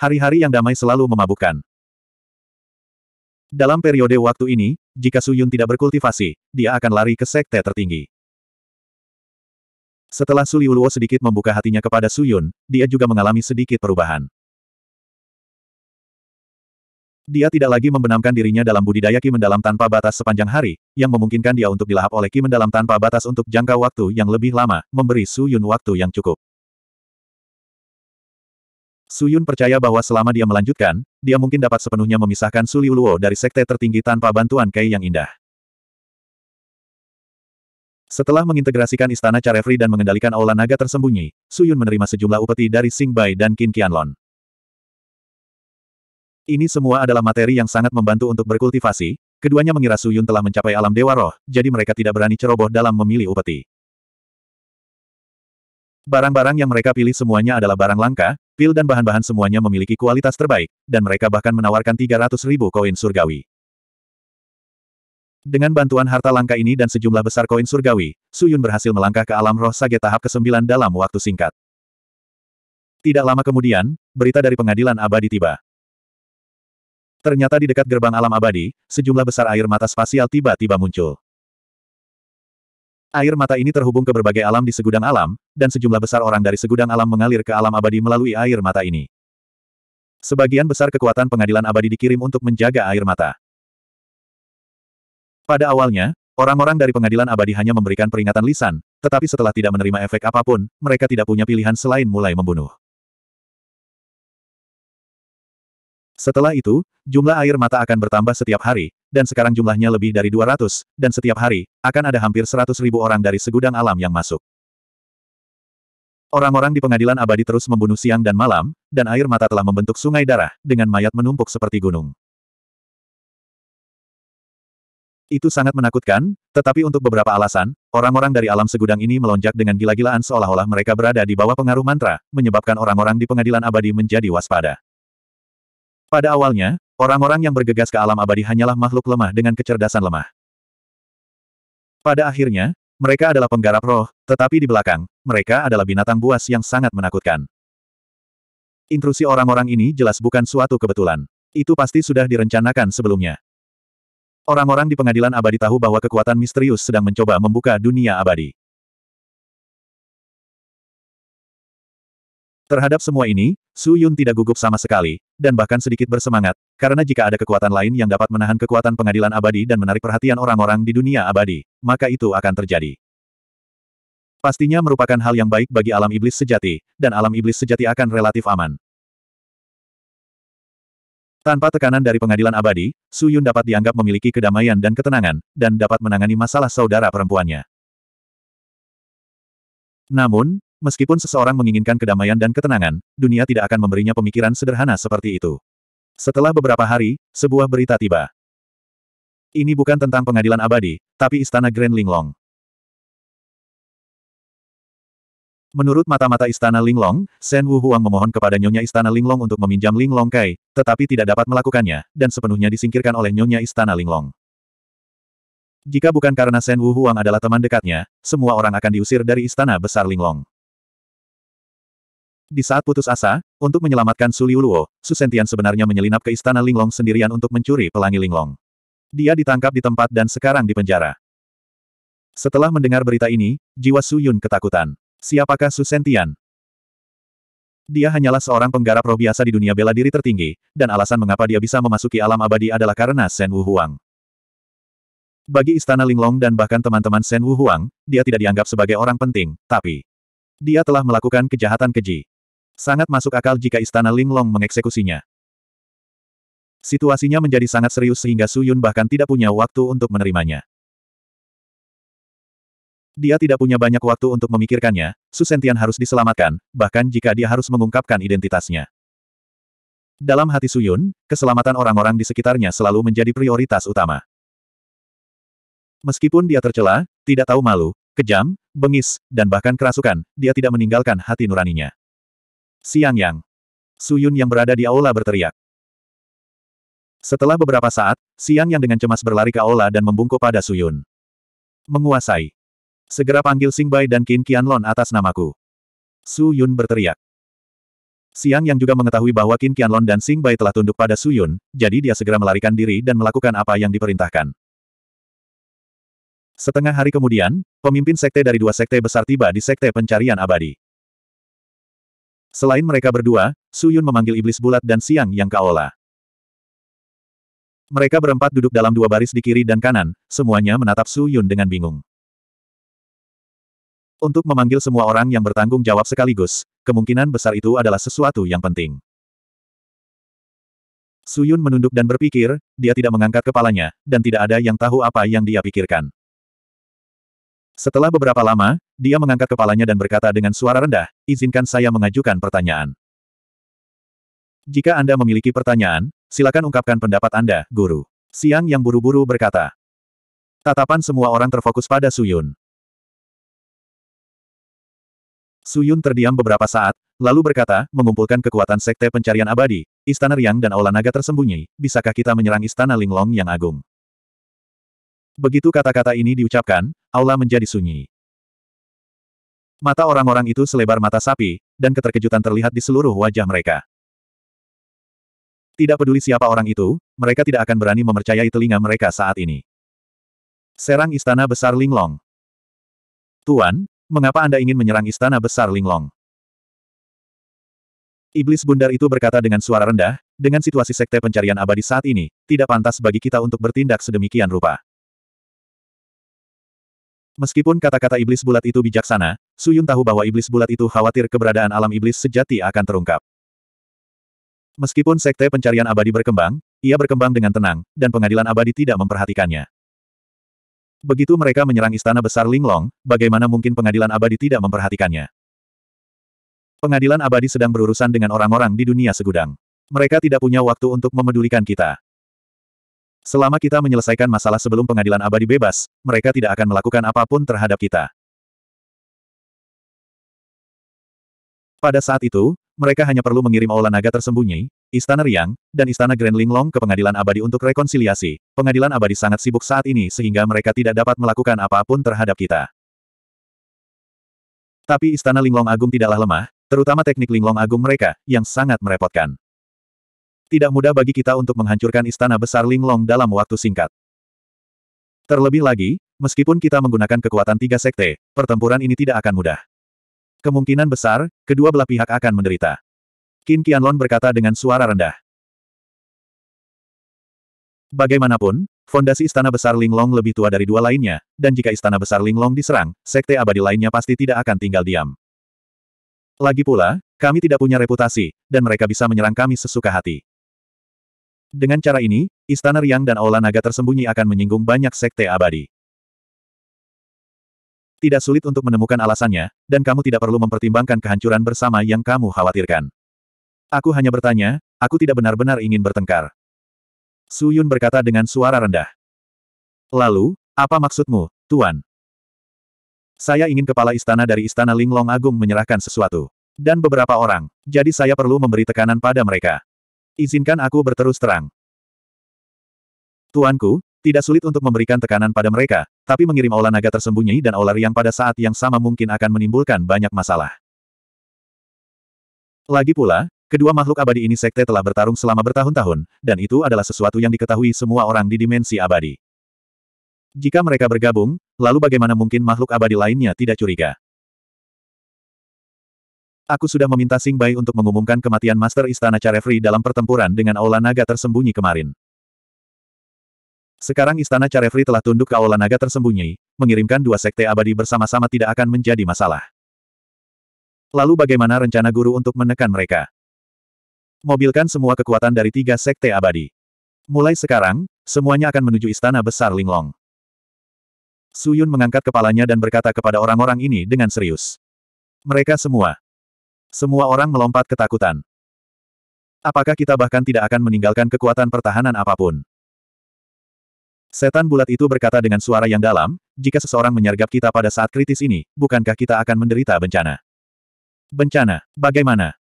Hari-hari yang damai selalu memabukkan. Dalam periode waktu ini, jika Suyun tidak berkultivasi, dia akan lari ke sekte tertinggi. Setelah Liuluo sedikit membuka hatinya kepada Suyun, dia juga mengalami sedikit perubahan. Dia tidak lagi membenamkan dirinya dalam budidaya Ki mendalam tanpa batas sepanjang hari, yang memungkinkan dia untuk dilahap oleh Ki mendalam tanpa batas untuk jangka waktu yang lebih lama, memberi Suyun waktu yang cukup. Suyun percaya bahwa selama dia melanjutkan, dia mungkin dapat sepenuhnya memisahkan Suliuluo dari sekte tertinggi tanpa bantuan Kai yang indah. Setelah mengintegrasikan istana Carefree dan mengendalikan aula naga tersembunyi, Suyun menerima sejumlah upeti dari Sing Bai dan Qin Qianlon. Ini semua adalah materi yang sangat membantu untuk berkultivasi, keduanya mengira Suyun telah mencapai alam dewa roh, jadi mereka tidak berani ceroboh dalam memilih upeti. Barang-barang yang mereka pilih semuanya adalah barang langka, pil dan bahan-bahan semuanya memiliki kualitas terbaik, dan mereka bahkan menawarkan 300 ribu koin surgawi. Dengan bantuan harta langka ini dan sejumlah besar koin surgawi, Suyun berhasil melangkah ke alam roh sage tahap ke-9 dalam waktu singkat. Tidak lama kemudian, berita dari pengadilan abadi tiba. Ternyata di dekat gerbang alam abadi, sejumlah besar air mata spasial tiba-tiba muncul. Air mata ini terhubung ke berbagai alam di segudang alam, dan sejumlah besar orang dari segudang alam mengalir ke alam abadi melalui air mata ini. Sebagian besar kekuatan pengadilan abadi dikirim untuk menjaga air mata. Pada awalnya, orang-orang dari pengadilan abadi hanya memberikan peringatan lisan, tetapi setelah tidak menerima efek apapun, mereka tidak punya pilihan selain mulai membunuh. Setelah itu, jumlah air mata akan bertambah setiap hari, dan sekarang jumlahnya lebih dari 200, dan setiap hari, akan ada hampir 100 ribu orang dari segudang alam yang masuk. Orang-orang di pengadilan abadi terus membunuh siang dan malam, dan air mata telah membentuk sungai darah, dengan mayat menumpuk seperti gunung. Itu sangat menakutkan, tetapi untuk beberapa alasan, orang-orang dari alam segudang ini melonjak dengan gila-gilaan seolah-olah mereka berada di bawah pengaruh mantra, menyebabkan orang-orang di pengadilan abadi menjadi waspada. Pada awalnya, orang-orang yang bergegas ke alam abadi hanyalah makhluk lemah dengan kecerdasan lemah. Pada akhirnya, mereka adalah penggarap roh, tetapi di belakang, mereka adalah binatang buas yang sangat menakutkan. Intrusi orang-orang ini jelas bukan suatu kebetulan. Itu pasti sudah direncanakan sebelumnya. Orang-orang di pengadilan abadi tahu bahwa kekuatan misterius sedang mencoba membuka dunia abadi. Terhadap semua ini, Su Yun tidak gugup sama sekali, dan bahkan sedikit bersemangat, karena jika ada kekuatan lain yang dapat menahan kekuatan pengadilan abadi dan menarik perhatian orang-orang di dunia abadi, maka itu akan terjadi. Pastinya merupakan hal yang baik bagi alam iblis sejati, dan alam iblis sejati akan relatif aman. Tanpa tekanan dari pengadilan abadi, Su Yun dapat dianggap memiliki kedamaian dan ketenangan, dan dapat menangani masalah saudara perempuannya. Namun, Meskipun seseorang menginginkan kedamaian dan ketenangan, dunia tidak akan memberinya pemikiran sederhana seperti itu. Setelah beberapa hari, sebuah berita tiba. Ini bukan tentang pengadilan abadi, tapi istana Grand Linglong. Menurut mata-mata istana Linglong, Shen Wu Huang memohon kepada Nyonya Istana Linglong untuk meminjam Linglong Kai, tetapi tidak dapat melakukannya, dan sepenuhnya disingkirkan oleh Nyonya Istana Linglong. Jika bukan karena Shen Wu Huang adalah teman dekatnya, semua orang akan diusir dari istana besar Linglong. Di saat putus asa, untuk menyelamatkan Su Liuluo, Su Sentian sebenarnya menyelinap ke istana Linglong sendirian untuk mencuri pelangi Linglong. Dia ditangkap di tempat dan sekarang di penjara. Setelah mendengar berita ini, jiwa Su Yun ketakutan. Siapakah Su Sentian? Dia hanyalah seorang penggarap roh biasa di dunia bela diri tertinggi, dan alasan mengapa dia bisa memasuki alam abadi adalah karena Sen Wu Huang. Bagi istana Linglong dan bahkan teman-teman Sen Wu Huang, dia tidak dianggap sebagai orang penting, tapi dia telah melakukan kejahatan keji. Sangat masuk akal jika istana Linglong mengeksekusinya. Situasinya menjadi sangat serius sehingga Su Yun bahkan tidak punya waktu untuk menerimanya. Dia tidak punya banyak waktu untuk memikirkannya, Susentian harus diselamatkan, bahkan jika dia harus mengungkapkan identitasnya. Dalam hati Su Yun, keselamatan orang-orang di sekitarnya selalu menjadi prioritas utama. Meskipun dia tercela, tidak tahu malu, kejam, bengis, dan bahkan kerasukan, dia tidak meninggalkan hati nuraninya. Siang Yang. Suyun yang berada di aula berteriak. Setelah beberapa saat, Siang Yang dengan cemas berlari ke aula dan membungkuk pada Suyun. Menguasai. Segera panggil Sing Singbai dan Qin Qianlong atas namaku. Suyun berteriak. Siang yang juga mengetahui bahwa Qin Qianlong dan Sing Bai telah tunduk pada Suyun, jadi dia segera melarikan diri dan melakukan apa yang diperintahkan. Setengah hari kemudian, pemimpin sekte dari dua sekte besar tiba di sekte pencarian abadi. Selain mereka berdua, Suyun memanggil iblis bulat dan siang yang kaola. Mereka berempat duduk dalam dua baris di kiri dan kanan, semuanya menatap Suyun dengan bingung. Untuk memanggil semua orang yang bertanggung jawab sekaligus, kemungkinan besar itu adalah sesuatu yang penting. Suyun menunduk dan berpikir, dia tidak mengangkat kepalanya, dan tidak ada yang tahu apa yang dia pikirkan. Setelah beberapa lama, dia mengangkat kepalanya dan berkata dengan suara rendah, izinkan saya mengajukan pertanyaan. Jika Anda memiliki pertanyaan, silakan ungkapkan pendapat Anda, guru. Siang yang buru-buru berkata. Tatapan semua orang terfokus pada Suyun. Suyun terdiam beberapa saat, lalu berkata, mengumpulkan kekuatan sekte pencarian abadi, Istana Riang dan Aula Naga tersembunyi, bisakah kita menyerang Istana Linglong yang agung? Begitu kata-kata ini diucapkan, aula menjadi sunyi. Mata orang-orang itu selebar mata sapi, dan keterkejutan terlihat di seluruh wajah mereka. Tidak peduli siapa orang itu, mereka tidak akan berani memercayai telinga mereka saat ini. Serang Istana Besar Linglong. Tuan, mengapa Anda ingin menyerang Istana Besar Linglong? Iblis bundar itu berkata dengan suara rendah, dengan situasi sekte pencarian abadi saat ini, tidak pantas bagi kita untuk bertindak sedemikian rupa. Meskipun kata-kata iblis bulat itu bijaksana, Suyun tahu bahwa iblis bulat itu khawatir keberadaan alam iblis sejati akan terungkap. Meskipun sekte pencarian abadi berkembang, ia berkembang dengan tenang, dan pengadilan abadi tidak memperhatikannya. Begitu mereka menyerang istana besar Linglong, bagaimana mungkin pengadilan abadi tidak memperhatikannya? Pengadilan abadi sedang berurusan dengan orang-orang di dunia segudang. Mereka tidak punya waktu untuk memedulikan kita. Selama kita menyelesaikan masalah sebelum pengadilan abadi bebas, mereka tidak akan melakukan apapun terhadap kita. Pada saat itu, mereka hanya perlu mengirim aula naga tersembunyi, Istana Riang, dan Istana Grand Linglong ke pengadilan abadi untuk rekonsiliasi. Pengadilan abadi sangat sibuk saat ini sehingga mereka tidak dapat melakukan apapun terhadap kita. Tapi Istana Linglong Agung tidaklah lemah, terutama teknik Linglong Agung mereka, yang sangat merepotkan. Tidak mudah bagi kita untuk menghancurkan istana besar Linglong dalam waktu singkat. Terlebih lagi, meskipun kita menggunakan kekuatan tiga sekte, pertempuran ini tidak akan mudah. Kemungkinan besar, kedua belah pihak akan menderita. Qin Qianlong berkata dengan suara rendah. Bagaimanapun, fondasi istana besar Linglong lebih tua dari dua lainnya, dan jika istana besar Linglong diserang, sekte abadi lainnya pasti tidak akan tinggal diam. Lagi pula, kami tidak punya reputasi, dan mereka bisa menyerang kami sesuka hati. Dengan cara ini, Istana Riang dan Aula Naga tersembunyi akan menyinggung banyak sekte abadi. Tidak sulit untuk menemukan alasannya, dan kamu tidak perlu mempertimbangkan kehancuran bersama yang kamu khawatirkan. Aku hanya bertanya, aku tidak benar-benar ingin bertengkar. Su Yun berkata dengan suara rendah. Lalu, apa maksudmu, Tuan? Saya ingin kepala istana dari Istana Linglong Agung menyerahkan sesuatu. Dan beberapa orang, jadi saya perlu memberi tekanan pada mereka. Izinkan aku berterus terang. Tuanku, tidak sulit untuk memberikan tekanan pada mereka, tapi mengirim aula naga tersembunyi dan aula riang pada saat yang sama mungkin akan menimbulkan banyak masalah. Lagi pula, kedua makhluk abadi ini sekte telah bertarung selama bertahun-tahun, dan itu adalah sesuatu yang diketahui semua orang di dimensi abadi. Jika mereka bergabung, lalu bagaimana mungkin makhluk abadi lainnya tidak curiga? Aku sudah meminta Sing Bai untuk mengumumkan kematian Master Istana Carefree dalam pertempuran dengan Aula Naga tersembunyi kemarin. Sekarang Istana Carefree telah tunduk ke Aula Naga tersembunyi, mengirimkan dua sekte abadi bersama-sama tidak akan menjadi masalah. Lalu bagaimana rencana guru untuk menekan mereka? Mobilkan semua kekuatan dari tiga sekte abadi. Mulai sekarang, semuanya akan menuju Istana Besar Linglong. Suyun mengangkat kepalanya dan berkata kepada orang-orang ini dengan serius. Mereka semua, semua orang melompat ketakutan. Apakah kita bahkan tidak akan meninggalkan kekuatan pertahanan apapun? Setan bulat itu berkata dengan suara yang dalam, jika seseorang menyergap kita pada saat kritis ini, bukankah kita akan menderita bencana? Bencana, bagaimana?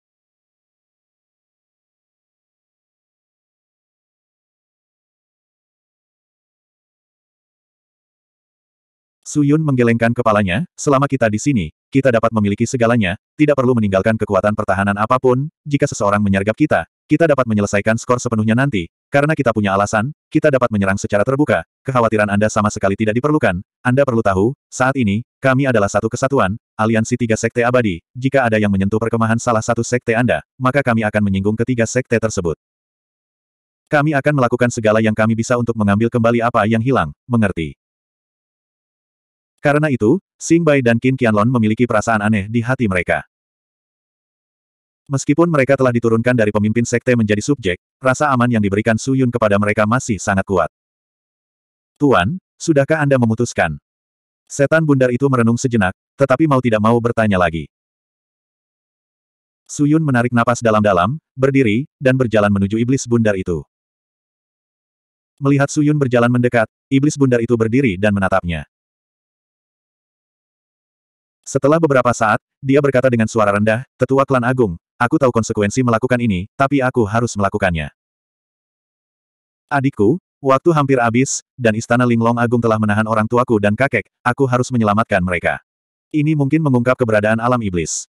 Suyun menggelengkan kepalanya, selama kita di sini, kita dapat memiliki segalanya, tidak perlu meninggalkan kekuatan pertahanan apapun, jika seseorang menyergap kita, kita dapat menyelesaikan skor sepenuhnya nanti, karena kita punya alasan, kita dapat menyerang secara terbuka, kekhawatiran Anda sama sekali tidak diperlukan, Anda perlu tahu, saat ini, kami adalah satu kesatuan, aliansi tiga sekte abadi, jika ada yang menyentuh perkemahan salah satu sekte Anda, maka kami akan menyinggung ketiga sekte tersebut. Kami akan melakukan segala yang kami bisa untuk mengambil kembali apa yang hilang, mengerti. Karena itu, Xing Bai dan Qin Qianlong memiliki perasaan aneh di hati mereka. Meskipun mereka telah diturunkan dari pemimpin sekte menjadi subjek, rasa aman yang diberikan Su Yun kepada mereka masih sangat kuat. Tuan, sudahkah Anda memutuskan? Setan bundar itu merenung sejenak, tetapi mau tidak mau bertanya lagi. Su Yun menarik napas dalam-dalam, berdiri, dan berjalan menuju iblis bundar itu. Melihat Su Yun berjalan mendekat, iblis bundar itu berdiri dan menatapnya. Setelah beberapa saat, dia berkata dengan suara rendah, Tetua Klan Agung, aku tahu konsekuensi melakukan ini, tapi aku harus melakukannya. Adikku, waktu hampir habis, dan Istana Linglong Agung telah menahan orang tuaku dan kakek, aku harus menyelamatkan mereka. Ini mungkin mengungkap keberadaan alam iblis.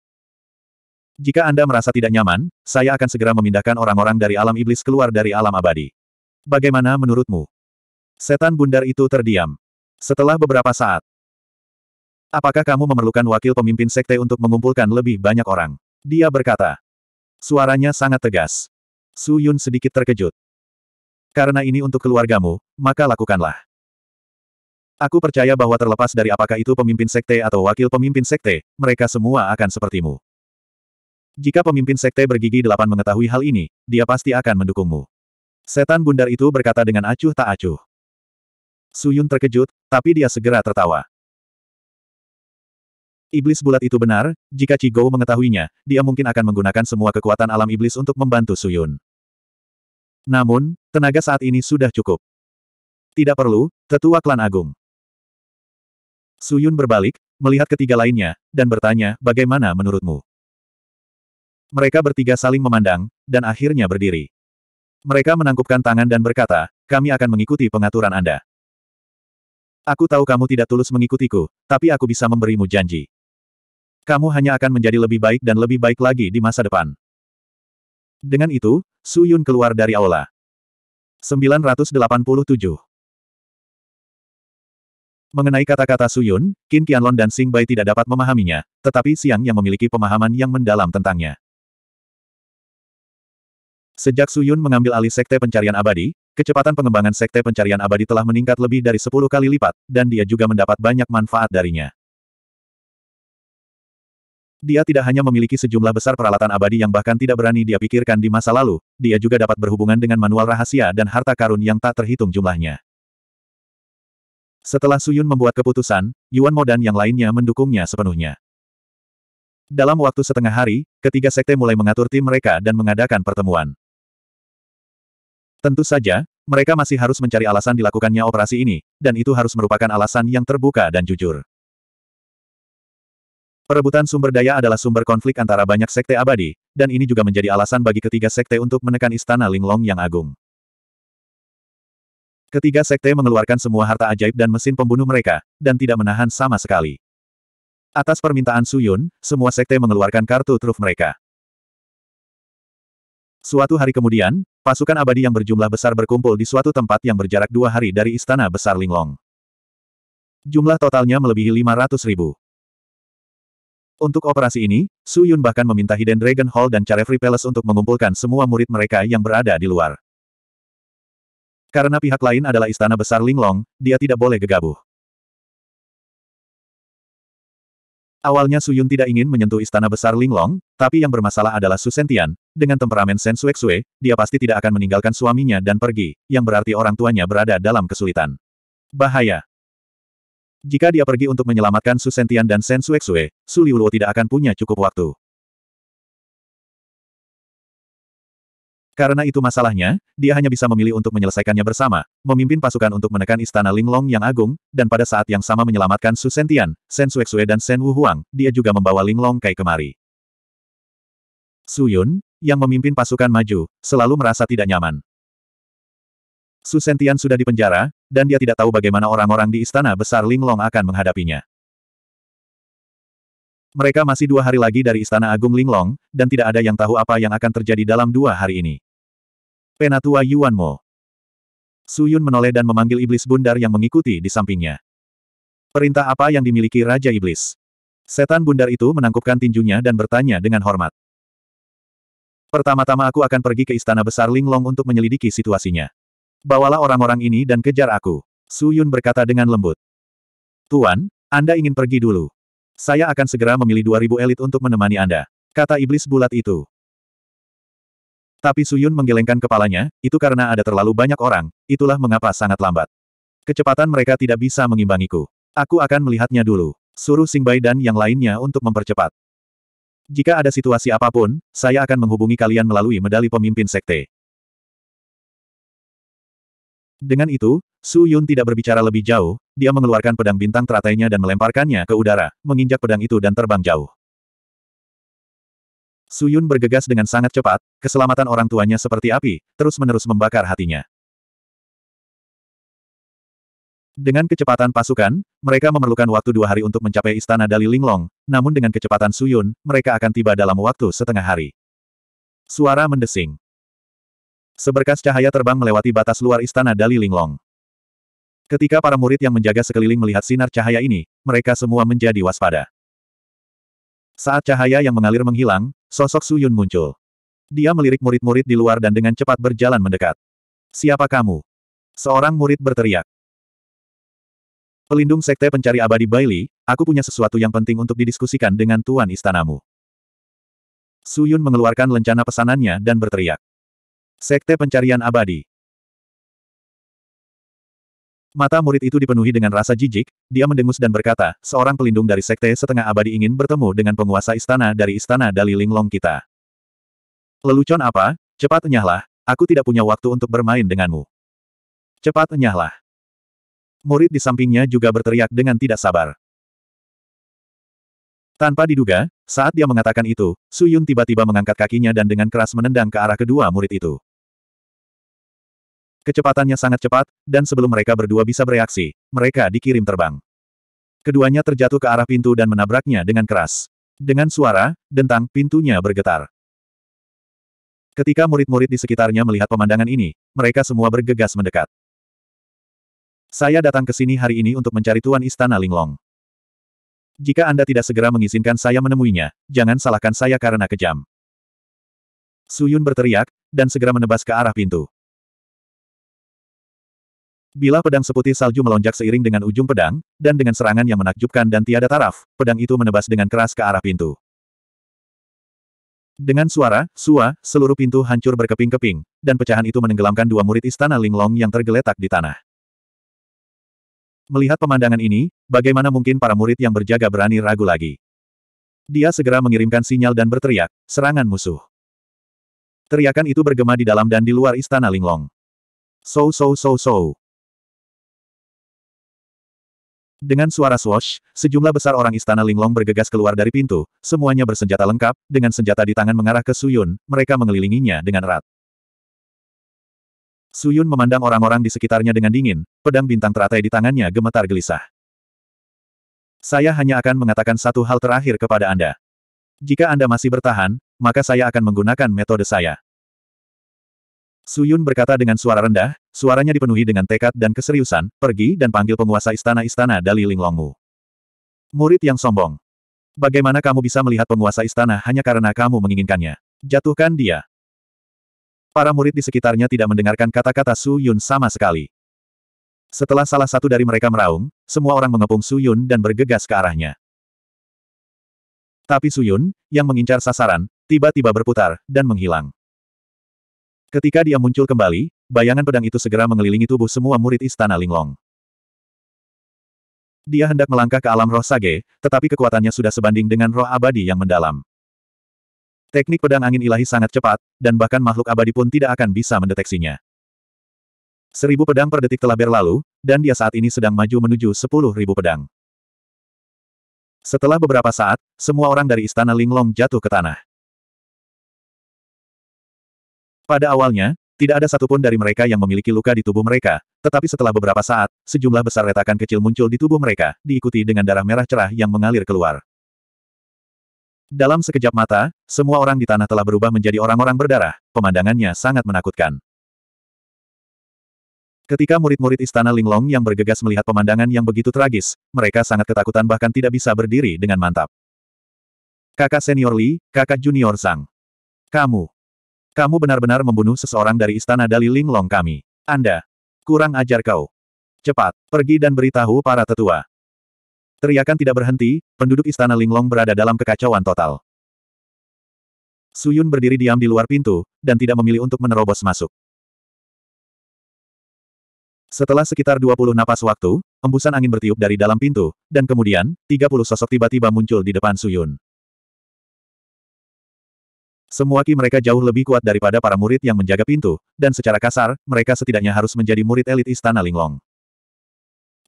Jika Anda merasa tidak nyaman, saya akan segera memindahkan orang-orang dari alam iblis keluar dari alam abadi. Bagaimana menurutmu? Setan bundar itu terdiam. Setelah beberapa saat, Apakah kamu memerlukan wakil pemimpin sekte untuk mengumpulkan lebih banyak orang? Dia berkata. Suaranya sangat tegas. Su Yun sedikit terkejut. Karena ini untuk keluargamu, maka lakukanlah. Aku percaya bahwa terlepas dari apakah itu pemimpin sekte atau wakil pemimpin sekte, mereka semua akan sepertimu. Jika pemimpin sekte bergigi delapan mengetahui hal ini, dia pasti akan mendukungmu. Setan bundar itu berkata dengan acuh tak acuh. Suyun terkejut, tapi dia segera tertawa. Iblis bulat itu benar, jika Cigo mengetahuinya, dia mungkin akan menggunakan semua kekuatan alam iblis untuk membantu Suyun. Namun, tenaga saat ini sudah cukup. Tidak perlu, tetua klan agung. Suyun berbalik, melihat ketiga lainnya, dan bertanya, bagaimana menurutmu? Mereka bertiga saling memandang, dan akhirnya berdiri. Mereka menangkupkan tangan dan berkata, kami akan mengikuti pengaturan Anda. Aku tahu kamu tidak tulus mengikutiku, tapi aku bisa memberimu janji. Kamu hanya akan menjadi lebih baik dan lebih baik lagi di masa depan. Dengan itu, Su Yun keluar dari aula. 987 Mengenai kata-kata Su Yun, Qin Qianlon dan Xing Bai tidak dapat memahaminya, tetapi Siang yang memiliki pemahaman yang mendalam tentangnya. Sejak Su Yun mengambil alih Sekte Pencarian Abadi, kecepatan pengembangan Sekte Pencarian Abadi telah meningkat lebih dari 10 kali lipat, dan dia juga mendapat banyak manfaat darinya. Dia tidak hanya memiliki sejumlah besar peralatan abadi yang bahkan tidak berani dia pikirkan di masa lalu, dia juga dapat berhubungan dengan manual rahasia dan harta karun yang tak terhitung jumlahnya. Setelah Suyun membuat keputusan, Yuan Mo dan yang lainnya mendukungnya sepenuhnya. Dalam waktu setengah hari, ketiga sekte mulai mengatur tim mereka dan mengadakan pertemuan. Tentu saja, mereka masih harus mencari alasan dilakukannya operasi ini, dan itu harus merupakan alasan yang terbuka dan jujur. Perebutan sumber daya adalah sumber konflik antara banyak sekte abadi, dan ini juga menjadi alasan bagi ketiga sekte untuk menekan istana Linglong yang agung. Ketiga sekte mengeluarkan semua harta ajaib dan mesin pembunuh mereka, dan tidak menahan sama sekali. Atas permintaan Suyun, semua sekte mengeluarkan kartu truf mereka. Suatu hari kemudian, pasukan abadi yang berjumlah besar berkumpul di suatu tempat yang berjarak dua hari dari istana besar Linglong. Jumlah totalnya melebihi 500 ribu. Untuk operasi ini, Su Yun bahkan meminta Hidden Dragon Hall dan Free Palace untuk mengumpulkan semua murid mereka yang berada di luar. Karena pihak lain adalah istana besar Linglong, dia tidak boleh gegabah. Awalnya Su Yun tidak ingin menyentuh istana besar Linglong, tapi yang bermasalah adalah Su Sentian. Dengan temperamen Sen Suexue, dia pasti tidak akan meninggalkan suaminya dan pergi, yang berarti orang tuanya berada dalam kesulitan. Bahaya. Jika dia pergi untuk menyelamatkan Su Sentian dan Sen Suexue, Su Liuluo tidak akan punya cukup waktu. Karena itu masalahnya, dia hanya bisa memilih untuk menyelesaikannya bersama, memimpin pasukan untuk menekan istana Linglong yang agung, dan pada saat yang sama menyelamatkan Su Sentian, Sen Suexue dan Sen Wuhuang, dia juga membawa Linglong Kai kemari. Su Yun, yang memimpin pasukan maju, selalu merasa tidak nyaman. Su Sentian sudah dipenjara, dan dia tidak tahu bagaimana orang-orang di istana besar Linglong akan menghadapinya. Mereka masih dua hari lagi dari Istana Agung Linglong, dan tidak ada yang tahu apa yang akan terjadi dalam dua hari ini. Penatua Yuan Mo. Su Yun menoleh dan memanggil iblis bundar yang mengikuti di sampingnya. Perintah apa yang dimiliki Raja Iblis? Setan bundar itu menangkupkan tinjunya dan bertanya dengan hormat. Pertama-tama aku akan pergi ke Istana Besar Linglong untuk menyelidiki situasinya. Bawalah orang-orang ini dan kejar aku. Su Yun berkata dengan lembut. Tuan, Anda ingin pergi dulu. Saya akan segera memilih 2000 elit untuk menemani Anda. Kata iblis bulat itu. Tapi Su Yun menggelengkan kepalanya, itu karena ada terlalu banyak orang, itulah mengapa sangat lambat. Kecepatan mereka tidak bisa mengimbangiku. Aku akan melihatnya dulu. Suruh Sing Bai dan yang lainnya untuk mempercepat. Jika ada situasi apapun, saya akan menghubungi kalian melalui medali pemimpin sekte. Dengan itu, Su Yun tidak berbicara lebih jauh, dia mengeluarkan pedang bintang teratainya dan melemparkannya ke udara, menginjak pedang itu dan terbang jauh. Su Yun bergegas dengan sangat cepat, keselamatan orang tuanya seperti api, terus-menerus membakar hatinya. Dengan kecepatan pasukan, mereka memerlukan waktu dua hari untuk mencapai istana Dali Linglong, namun dengan kecepatan Su Yun, mereka akan tiba dalam waktu setengah hari. Suara mendesing. Seberkas cahaya terbang melewati batas luar istana Dali Linglong. Ketika para murid yang menjaga sekeliling melihat sinar cahaya ini, mereka semua menjadi waspada. Saat cahaya yang mengalir menghilang, sosok Suyun muncul. Dia melirik murid-murid di luar dan dengan cepat berjalan mendekat. Siapa kamu? Seorang murid berteriak. Pelindung Sekte Pencari Abadi Bailey, aku punya sesuatu yang penting untuk didiskusikan dengan Tuan Istanamu. Suyun mengeluarkan lencana pesanannya dan berteriak. Sekte Pencarian Abadi Mata murid itu dipenuhi dengan rasa jijik, dia mendengus dan berkata, seorang pelindung dari Sekte Setengah Abadi ingin bertemu dengan penguasa istana dari istana Dali Linglong kita. Lelucon apa? Cepat enyahlah, aku tidak punya waktu untuk bermain denganmu. Cepat enyahlah. Murid di sampingnya juga berteriak dengan tidak sabar. Tanpa diduga, saat dia mengatakan itu, Suyun tiba-tiba mengangkat kakinya dan dengan keras menendang ke arah kedua murid itu. Kecepatannya sangat cepat, dan sebelum mereka berdua bisa bereaksi, mereka dikirim terbang. Keduanya terjatuh ke arah pintu dan menabraknya dengan keras. Dengan suara, dentang, pintunya bergetar. Ketika murid-murid di sekitarnya melihat pemandangan ini, mereka semua bergegas mendekat. Saya datang ke sini hari ini untuk mencari Tuan Istana Linglong. Jika Anda tidak segera mengizinkan saya menemuinya, jangan salahkan saya karena kejam. Suyun berteriak, dan segera menebas ke arah pintu. Bila pedang seputih salju melonjak seiring dengan ujung pedang, dan dengan serangan yang menakjubkan dan tiada taraf, pedang itu menebas dengan keras ke arah pintu. Dengan suara, sua, seluruh pintu hancur berkeping-keping, dan pecahan itu menenggelamkan dua murid istana Linglong yang tergeletak di tanah. Melihat pemandangan ini, bagaimana mungkin para murid yang berjaga berani ragu lagi? Dia segera mengirimkan sinyal dan berteriak, serangan musuh. Teriakan itu bergema di dalam dan di luar istana Linglong. So so so so. Dengan suara swash, sejumlah besar orang istana Linglong bergegas keluar dari pintu, semuanya bersenjata lengkap, dengan senjata di tangan mengarah ke Suyun, mereka mengelilinginya dengan erat. Suyun memandang orang-orang di sekitarnya dengan dingin, pedang bintang teratai di tangannya gemetar gelisah. Saya hanya akan mengatakan satu hal terakhir kepada Anda. Jika Anda masih bertahan, maka saya akan menggunakan metode saya. Suyun berkata dengan suara rendah, suaranya dipenuhi dengan tekad dan keseriusan, pergi dan panggil penguasa istana-istana Dali Linglongmu. Murid yang sombong. Bagaimana kamu bisa melihat penguasa istana hanya karena kamu menginginkannya? Jatuhkan dia. Para murid di sekitarnya tidak mendengarkan kata-kata Su Yun sama sekali. Setelah salah satu dari mereka meraung, semua orang mengepung Su Yun dan bergegas ke arahnya. Tapi Su Yun, yang mengincar sasaran, tiba-tiba berputar, dan menghilang. Ketika dia muncul kembali, bayangan pedang itu segera mengelilingi tubuh semua murid Istana Linglong. Dia hendak melangkah ke alam roh sage, tetapi kekuatannya sudah sebanding dengan roh abadi yang mendalam. Teknik pedang angin ilahi sangat cepat, dan bahkan makhluk abadi pun tidak akan bisa mendeteksinya. Seribu pedang per detik telah berlalu, dan dia saat ini sedang maju menuju sepuluh ribu pedang. Setelah beberapa saat, semua orang dari istana Linglong jatuh ke tanah. Pada awalnya, tidak ada satupun dari mereka yang memiliki luka di tubuh mereka, tetapi setelah beberapa saat, sejumlah besar retakan kecil muncul di tubuh mereka, diikuti dengan darah merah cerah yang mengalir keluar. Dalam sekejap mata, semua orang di tanah telah berubah menjadi orang-orang berdarah, pemandangannya sangat menakutkan. Ketika murid-murid istana Linglong yang bergegas melihat pemandangan yang begitu tragis, mereka sangat ketakutan bahkan tidak bisa berdiri dengan mantap. Kakak senior Li, kakak junior Sang, Kamu, kamu benar-benar membunuh seseorang dari istana Dali Linglong kami. Anda. Kurang ajar kau. Cepat, pergi dan beritahu para tetua. Teriakan tidak berhenti, penduduk istana Linglong berada dalam kekacauan total. Suyun berdiri diam di luar pintu, dan tidak memilih untuk menerobos masuk. Setelah sekitar 20 napas waktu, embusan angin bertiup dari dalam pintu, dan kemudian, 30 sosok tiba-tiba muncul di depan Suyun. Semua ki mereka jauh lebih kuat daripada para murid yang menjaga pintu, dan secara kasar, mereka setidaknya harus menjadi murid elit istana Linglong.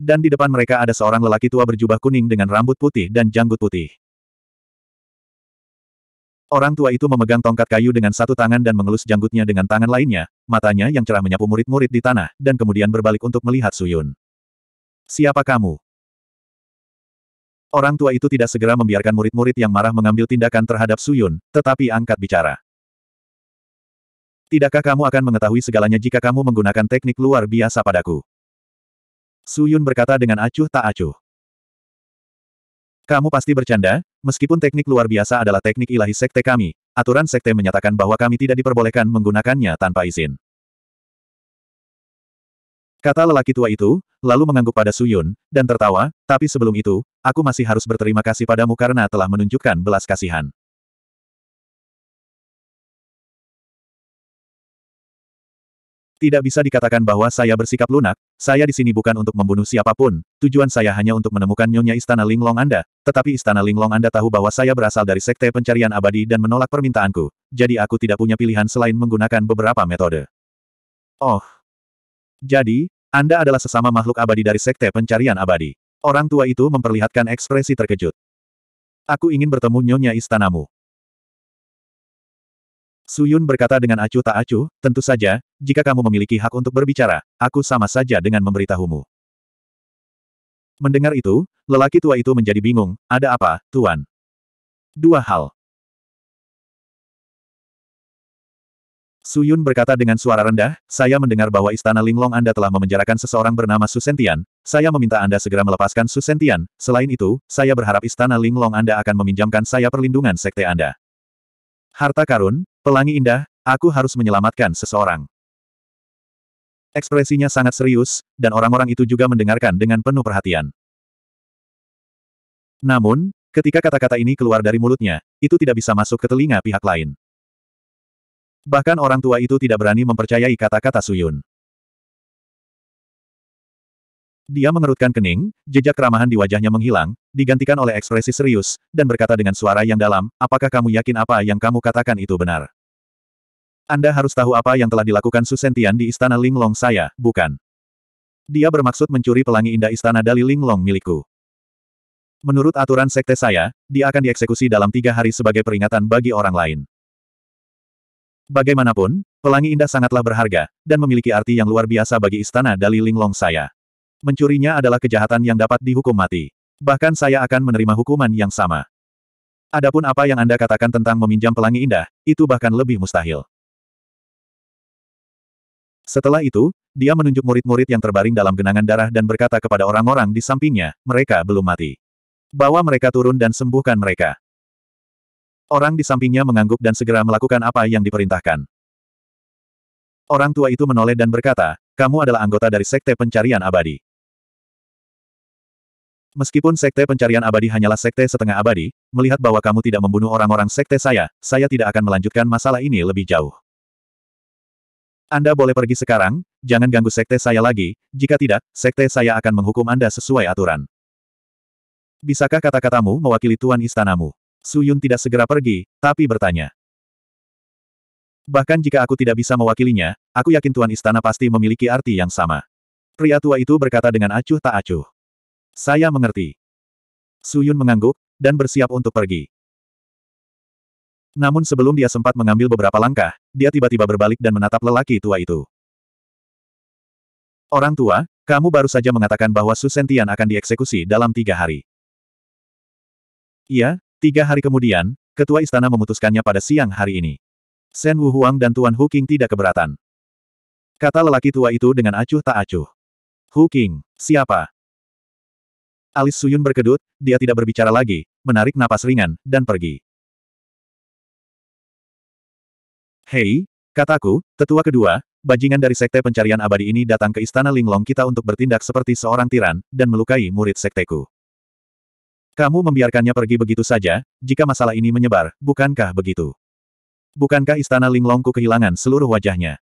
Dan di depan mereka ada seorang lelaki tua berjubah kuning dengan rambut putih dan janggut putih. Orang tua itu memegang tongkat kayu dengan satu tangan dan mengelus janggutnya dengan tangan lainnya, matanya yang cerah menyapu murid-murid di tanah, dan kemudian berbalik untuk melihat Suyun. Siapa kamu? Orang tua itu tidak segera membiarkan murid-murid yang marah mengambil tindakan terhadap Suyun, tetapi angkat bicara. Tidakkah kamu akan mengetahui segalanya jika kamu menggunakan teknik luar biasa padaku? Suyun berkata dengan acuh tak acuh. Kamu pasti bercanda, meskipun teknik luar biasa adalah teknik ilahi sekte kami, aturan sekte menyatakan bahwa kami tidak diperbolehkan menggunakannya tanpa izin. Kata lelaki tua itu, lalu mengangguk pada Suyun, dan tertawa, tapi sebelum itu, aku masih harus berterima kasih padamu karena telah menunjukkan belas kasihan. Tidak bisa dikatakan bahwa saya bersikap lunak, saya di sini bukan untuk membunuh siapapun, tujuan saya hanya untuk menemukan nyonya istana Linglong Anda, tetapi istana Linglong Anda tahu bahwa saya berasal dari sekte pencarian abadi dan menolak permintaanku, jadi aku tidak punya pilihan selain menggunakan beberapa metode. Oh, jadi, Anda adalah sesama makhluk abadi dari Sekte Pencarian Abadi. Orang tua itu memperlihatkan ekspresi terkejut. Aku ingin bertemu nyonya istanamu. Suyun berkata dengan acuh tak acuh, tentu saja, jika kamu memiliki hak untuk berbicara, aku sama saja dengan memberitahumu. Mendengar itu, lelaki tua itu menjadi bingung, ada apa, Tuan? Dua hal. Suyun berkata dengan suara rendah, saya mendengar bahwa istana Linglong Anda telah memenjarakan seseorang bernama Susentian, saya meminta Anda segera melepaskan Susentian, selain itu, saya berharap istana Linglong Anda akan meminjamkan saya perlindungan sekte Anda. Harta karun, pelangi indah, aku harus menyelamatkan seseorang. Ekspresinya sangat serius, dan orang-orang itu juga mendengarkan dengan penuh perhatian. Namun, ketika kata-kata ini keluar dari mulutnya, itu tidak bisa masuk ke telinga pihak lain. Bahkan orang tua itu tidak berani mempercayai kata-kata Suyun. Dia mengerutkan kening, jejak keramahan di wajahnya menghilang, digantikan oleh ekspresi serius, dan berkata dengan suara yang dalam, apakah kamu yakin apa yang kamu katakan itu benar? Anda harus tahu apa yang telah dilakukan Susentian di Istana Linglong saya, bukan? Dia bermaksud mencuri pelangi indah Istana Dali Linglong milikku. Menurut aturan sekte saya, dia akan dieksekusi dalam tiga hari sebagai peringatan bagi orang lain. Bagaimanapun, pelangi indah sangatlah berharga, dan memiliki arti yang luar biasa bagi istana Dali Linglong saya. Mencurinya adalah kejahatan yang dapat dihukum mati. Bahkan saya akan menerima hukuman yang sama. Adapun apa yang Anda katakan tentang meminjam pelangi indah, itu bahkan lebih mustahil. Setelah itu, dia menunjuk murid-murid yang terbaring dalam genangan darah dan berkata kepada orang-orang di sampingnya, mereka belum mati. Bawa mereka turun dan sembuhkan mereka. Orang di sampingnya mengangguk dan segera melakukan apa yang diperintahkan. Orang tua itu menoleh dan berkata, kamu adalah anggota dari Sekte Pencarian Abadi. Meskipun Sekte Pencarian Abadi hanyalah Sekte Setengah Abadi, melihat bahwa kamu tidak membunuh orang-orang Sekte saya, saya tidak akan melanjutkan masalah ini lebih jauh. Anda boleh pergi sekarang, jangan ganggu Sekte saya lagi, jika tidak, Sekte saya akan menghukum Anda sesuai aturan. Bisakah kata-katamu mewakili Tuan Istanamu? Su Yun tidak segera pergi, tapi bertanya. Bahkan jika aku tidak bisa mewakilinya, aku yakin Tuan Istana pasti memiliki arti yang sama. Pria tua itu berkata dengan acuh tak acuh. Saya mengerti. Su Yun mengangguk, dan bersiap untuk pergi. Namun sebelum dia sempat mengambil beberapa langkah, dia tiba-tiba berbalik dan menatap lelaki tua itu. Orang tua, kamu baru saja mengatakan bahwa Su Sentian akan dieksekusi dalam tiga hari. Iya, Tiga hari kemudian, ketua istana memutuskannya pada siang hari ini. Sen Wu Huang dan Tuan Hu King tidak keberatan. Kata lelaki tua itu dengan acuh tak acuh. Hu King, siapa? Alis Suyun berkedut, dia tidak berbicara lagi, menarik napas ringan, dan pergi. Hei, kataku, tetua kedua, bajingan dari sekte pencarian abadi ini datang ke istana Linglong kita untuk bertindak seperti seorang tiran, dan melukai murid sekteku. Kamu membiarkannya pergi begitu saja, jika masalah ini menyebar, bukankah begitu? Bukankah istana Linglongku kehilangan seluruh wajahnya?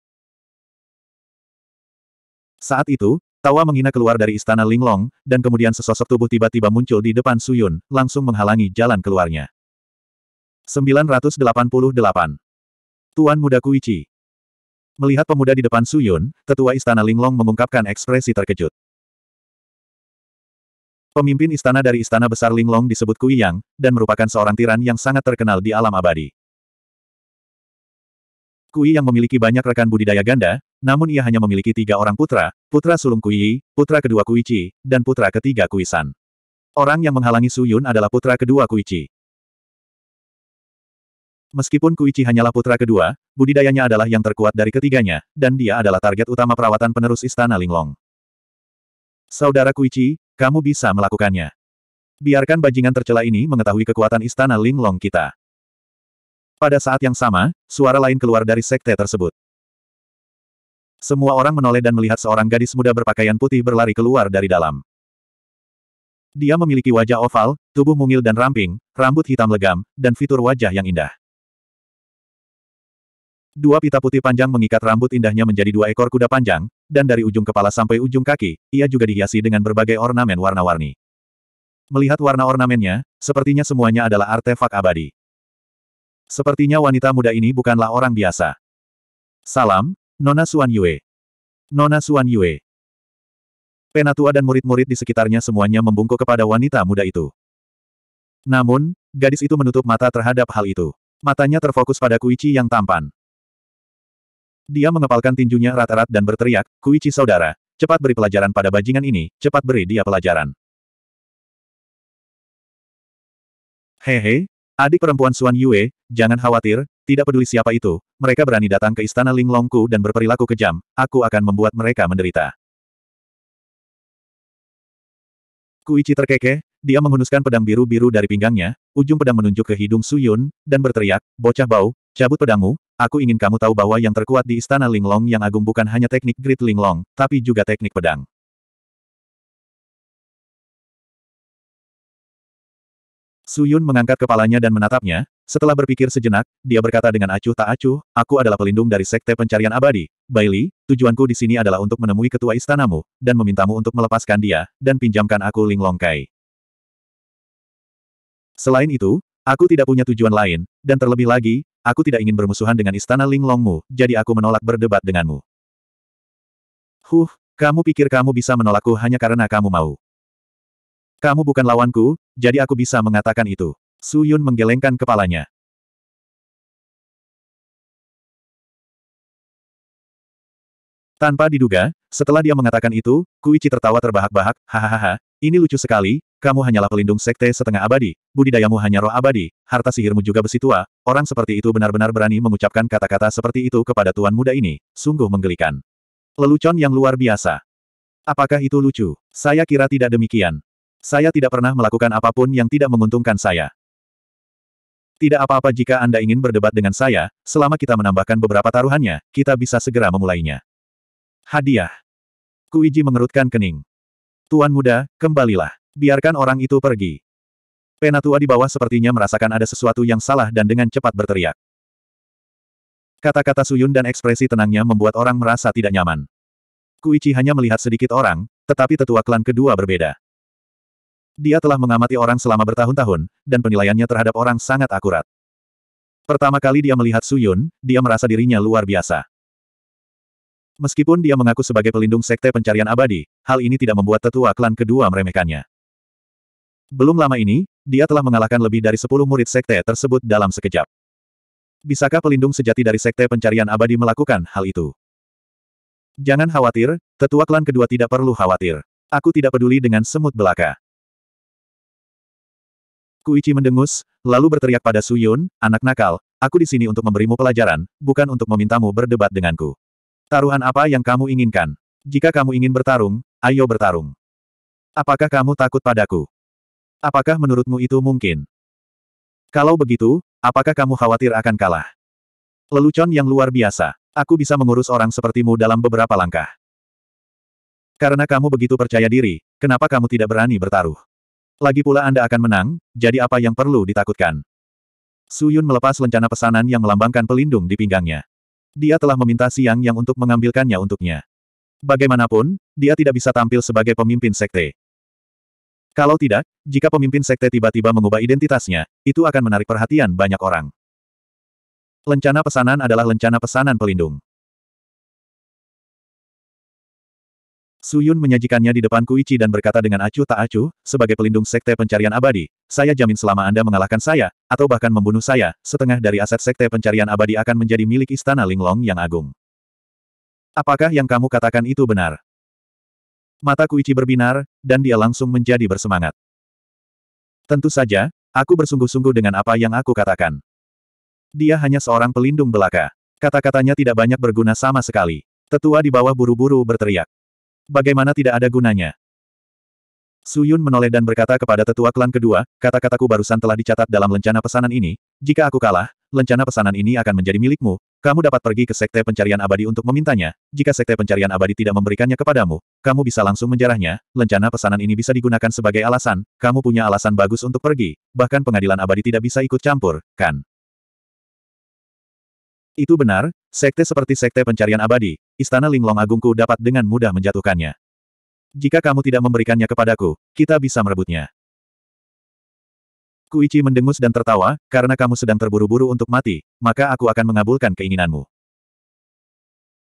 Saat itu, tawa menghina keluar dari istana Linglong, dan kemudian sesosok tubuh tiba-tiba muncul di depan Suyun, langsung menghalangi jalan keluarnya. 988 Tuan Muda Kuichi Melihat pemuda di depan Suyun, tetua istana Linglong mengungkapkan ekspresi terkejut. Pemimpin istana dari istana besar Linglong disebut Kui Yang, dan merupakan seorang tiran yang sangat terkenal di alam abadi. Kui yang memiliki banyak rekan budidaya ganda, namun ia hanya memiliki tiga orang putra, putra sulung Kui, putra kedua Kui Chi, dan putra ketiga Kui San. Orang yang menghalangi Su Yun adalah putra kedua Kui Chi. Meskipun Kui Chi hanyalah putra kedua, budidayanya adalah yang terkuat dari ketiganya, dan dia adalah target utama perawatan penerus Istana Linglong. Saudara Kui Chi, kamu bisa melakukannya. Biarkan bajingan tercela ini mengetahui kekuatan istana Linglong kita. Pada saat yang sama, suara lain keluar dari sekte tersebut. Semua orang menoleh dan melihat seorang gadis muda berpakaian putih berlari keluar dari dalam. Dia memiliki wajah oval, tubuh mungil dan ramping, rambut hitam legam, dan fitur wajah yang indah. Dua pita putih panjang mengikat rambut indahnya menjadi dua ekor kuda panjang, dan dari ujung kepala sampai ujung kaki, ia juga dihiasi dengan berbagai ornamen warna-warni. Melihat warna ornamennya, sepertinya semuanya adalah artefak abadi. Sepertinya wanita muda ini bukanlah orang biasa. Salam, Nona Suan Yue. Nona Suan Yue. Penatua dan murid-murid di sekitarnya semuanya membungkuk kepada wanita muda itu. Namun, gadis itu menutup mata terhadap hal itu. Matanya terfokus pada Kuichi yang tampan. Dia mengepalkan tinjunya rata-rat dan berteriak, Kuichi saudara, cepat beri pelajaran pada bajingan ini, cepat beri dia pelajaran. Hehe, adik perempuan Suan Yue, jangan khawatir, tidak peduli siapa itu, mereka berani datang ke istana Linglongku dan berperilaku kejam, aku akan membuat mereka menderita. Kuichi terkekeh, dia menghunuskan pedang biru-biru dari pinggangnya, ujung pedang menunjuk ke hidung Suyun, dan berteriak, bocah bau, cabut pedangmu, Aku ingin kamu tahu bahwa yang terkuat di Istana Linglong yang agung bukan hanya teknik grid Linglong, tapi juga teknik pedang. Su Yun mengangkat kepalanya dan menatapnya, setelah berpikir sejenak, dia berkata dengan acuh tak acuh, aku adalah pelindung dari Sekte Pencarian Abadi. Bailey, tujuanku di sini adalah untuk menemui ketua istanamu, dan memintamu untuk melepaskan dia, dan pinjamkan aku Linglong Kai. Selain itu, aku tidak punya tujuan lain, dan terlebih lagi, aku tidak ingin bermusuhan dengan istana Linglongmu, jadi aku menolak berdebat denganmu. Huh, kamu pikir kamu bisa menolakku hanya karena kamu mau. Kamu bukan lawanku, jadi aku bisa mengatakan itu. Su Yun menggelengkan kepalanya. Tanpa diduga, setelah dia mengatakan itu, Kuichi tertawa terbahak-bahak, hahaha, ini lucu sekali, kamu hanyalah pelindung sekte setengah abadi, budidayamu hanya roh abadi, harta sihirmu juga besi tua, Orang seperti itu benar-benar berani mengucapkan kata-kata seperti itu kepada tuan muda ini, sungguh menggelikan. Lelucon yang luar biasa. Apakah itu lucu? Saya kira tidak demikian. Saya tidak pernah melakukan apapun yang tidak menguntungkan saya. Tidak apa-apa jika Anda ingin berdebat dengan saya, selama kita menambahkan beberapa taruhannya, kita bisa segera memulainya. Hadiah. Kuiji mengerutkan kening. Tuan muda, kembalilah. Biarkan orang itu pergi. Penatua di bawah sepertinya merasakan ada sesuatu yang salah dan dengan cepat berteriak. Kata-kata Suyun dan ekspresi tenangnya membuat orang merasa tidak nyaman. Kuichi hanya melihat sedikit orang, tetapi tetua klan kedua berbeda. Dia telah mengamati orang selama bertahun-tahun, dan penilaiannya terhadap orang sangat akurat. Pertama kali dia melihat Suyun, dia merasa dirinya luar biasa. Meskipun dia mengaku sebagai pelindung sekte pencarian abadi, hal ini tidak membuat tetua klan kedua meremehkannya. Belum lama ini, dia telah mengalahkan lebih dari sepuluh murid sekte tersebut dalam sekejap. Bisakah pelindung sejati dari sekte pencarian abadi melakukan hal itu? Jangan khawatir, tetua klan kedua tidak perlu khawatir. Aku tidak peduli dengan semut belaka. Kuichi mendengus, lalu berteriak pada Suyun, anak nakal, aku di sini untuk memberimu pelajaran, bukan untuk memintamu berdebat denganku. Taruhan apa yang kamu inginkan? Jika kamu ingin bertarung, ayo bertarung. Apakah kamu takut padaku? Apakah menurutmu itu mungkin? Kalau begitu, apakah kamu khawatir akan kalah? Lelucon yang luar biasa. Aku bisa mengurus orang sepertimu dalam beberapa langkah. Karena kamu begitu percaya diri, kenapa kamu tidak berani bertaruh? Lagi pula Anda akan menang, jadi apa yang perlu ditakutkan? Suyun melepas lencana pesanan yang melambangkan pelindung di pinggangnya. Dia telah meminta Siang Yang untuk mengambilkannya untuknya. Bagaimanapun, dia tidak bisa tampil sebagai pemimpin sekte. Kalau tidak, jika pemimpin sekte tiba-tiba mengubah identitasnya, itu akan menarik perhatian banyak orang. Lencana pesanan adalah lencana pesanan pelindung. Suyun menyajikannya di depan Kuichi dan berkata dengan acuh tak acuh, sebagai pelindung sekte pencarian abadi, saya jamin selama Anda mengalahkan saya, atau bahkan membunuh saya, setengah dari aset sekte pencarian abadi akan menjadi milik istana Linglong yang agung. Apakah yang kamu katakan itu benar? Mata Kuichi berbinar, dan dia langsung menjadi bersemangat. Tentu saja, aku bersungguh-sungguh dengan apa yang aku katakan. Dia hanya seorang pelindung belaka. Kata-katanya tidak banyak berguna sama sekali. Tetua di bawah buru-buru berteriak. Bagaimana tidak ada gunanya? Suyun menoleh dan berkata kepada tetua klan kedua, kata-kataku barusan telah dicatat dalam lencana pesanan ini, jika aku kalah, lencana pesanan ini akan menjadi milikmu, kamu dapat pergi ke Sekte Pencarian Abadi untuk memintanya, jika Sekte Pencarian Abadi tidak memberikannya kepadamu, kamu bisa langsung menjarahnya, lencana pesanan ini bisa digunakan sebagai alasan, kamu punya alasan bagus untuk pergi, bahkan pengadilan abadi tidak bisa ikut campur, kan? Itu benar, sekte seperti Sekte Pencarian Abadi, Istana Linglong Agungku dapat dengan mudah menjatuhkannya. Jika kamu tidak memberikannya kepadaku, kita bisa merebutnya. Kuichi mendengus dan tertawa, karena kamu sedang terburu-buru untuk mati, maka aku akan mengabulkan keinginanmu.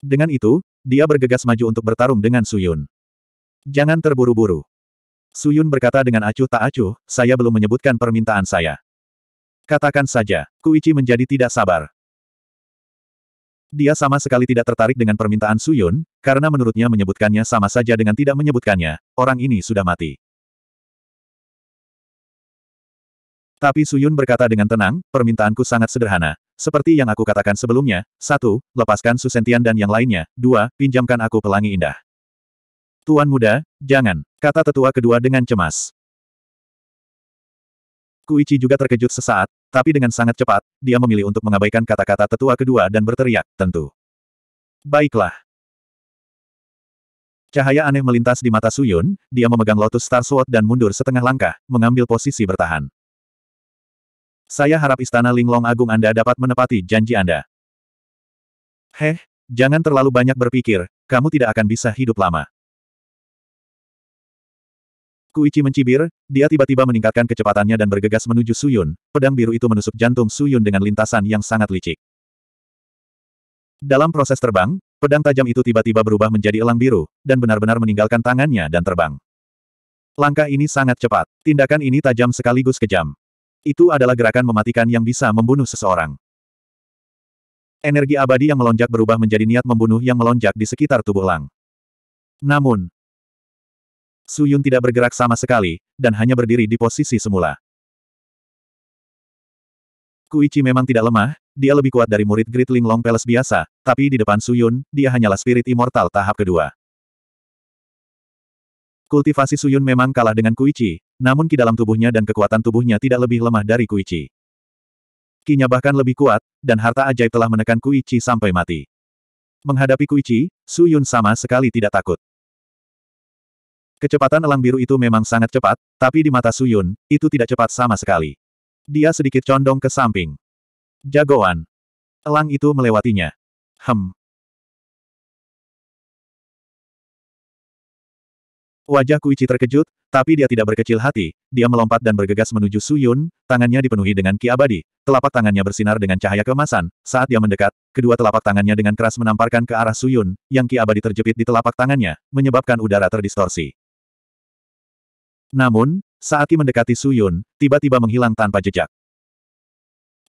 Dengan itu, dia bergegas maju untuk bertarung dengan Suyun. Jangan terburu-buru. Suyun berkata dengan acuh tak acuh, saya belum menyebutkan permintaan saya. Katakan saja, Kuichi menjadi tidak sabar. Dia sama sekali tidak tertarik dengan permintaan Suyun, karena menurutnya menyebutkannya sama saja dengan tidak menyebutkannya, orang ini sudah mati. Tapi Suyun berkata dengan tenang, permintaanku sangat sederhana. Seperti yang aku katakan sebelumnya, satu, lepaskan Susentian dan yang lainnya, dua, pinjamkan aku pelangi indah. Tuan muda, jangan, kata tetua kedua dengan cemas. Kuichi juga terkejut sesaat, tapi dengan sangat cepat, dia memilih untuk mengabaikan kata-kata tetua kedua dan berteriak, tentu. Baiklah. Cahaya aneh melintas di mata Suyun, dia memegang Lotus Star Sword dan mundur setengah langkah, mengambil posisi bertahan. Saya harap istana Linglong Agung Anda dapat menepati janji Anda. Heh, jangan terlalu banyak berpikir, kamu tidak akan bisa hidup lama. Kuichi mencibir, dia tiba-tiba meningkatkan kecepatannya dan bergegas menuju Suyun, pedang biru itu menusuk jantung Suyun dengan lintasan yang sangat licik. Dalam proses terbang, pedang tajam itu tiba-tiba berubah menjadi elang biru, dan benar-benar meninggalkan tangannya dan terbang. Langkah ini sangat cepat, tindakan ini tajam sekaligus kejam. Itu adalah gerakan mematikan yang bisa membunuh seseorang. Energi abadi yang melonjak berubah menjadi niat membunuh yang melonjak di sekitar tubuh Lang. Namun, Su Yun tidak bergerak sama sekali, dan hanya berdiri di posisi semula. Kuichi memang tidak lemah, dia lebih kuat dari murid Great Ling Long Palace biasa, tapi di depan Su Yun, dia hanyalah spirit immortal tahap kedua. Kultivasi Su Yun memang kalah dengan Kuichi, namun ki dalam tubuhnya dan kekuatan tubuhnya tidak lebih lemah dari Kuichi. Kinya bahkan lebih kuat, dan harta ajaib telah menekan Kuichi sampai mati. Menghadapi Kuichi, Su Yun sama sekali tidak takut. Kecepatan elang biru itu memang sangat cepat, tapi di mata Su Yun, itu tidak cepat sama sekali. Dia sedikit condong ke samping. Jagoan. Elang itu melewatinya. Hem, Wajah Kuichi terkejut, tapi dia tidak berkecil hati, dia melompat dan bergegas menuju Su Yun, tangannya dipenuhi dengan ki abadi, telapak tangannya bersinar dengan cahaya kemasan. saat dia mendekat, kedua telapak tangannya dengan keras menamparkan ke arah Su Yun, yang ki abadi terjepit di telapak tangannya, menyebabkan udara terdistorsi. Namun, saat ki mendekati Su Yun, tiba-tiba menghilang tanpa jejak.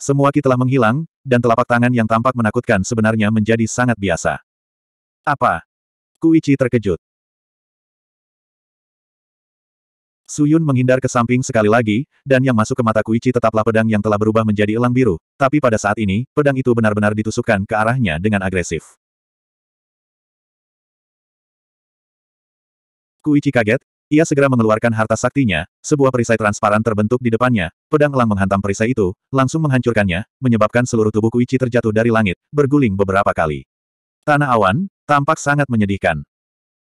Semua ki telah menghilang, dan telapak tangan yang tampak menakutkan sebenarnya menjadi sangat biasa. Apa? Kuichi terkejut. Suyun menghindar ke samping sekali lagi, dan yang masuk ke mata Kuichi tetaplah pedang yang telah berubah menjadi elang biru, tapi pada saat ini, pedang itu benar-benar ditusukkan ke arahnya dengan agresif. Kuichi kaget, ia segera mengeluarkan harta saktinya, sebuah perisai transparan terbentuk di depannya, pedang elang menghantam perisai itu, langsung menghancurkannya, menyebabkan seluruh tubuh Kuichi terjatuh dari langit, berguling beberapa kali. Tanah awan, tampak sangat menyedihkan.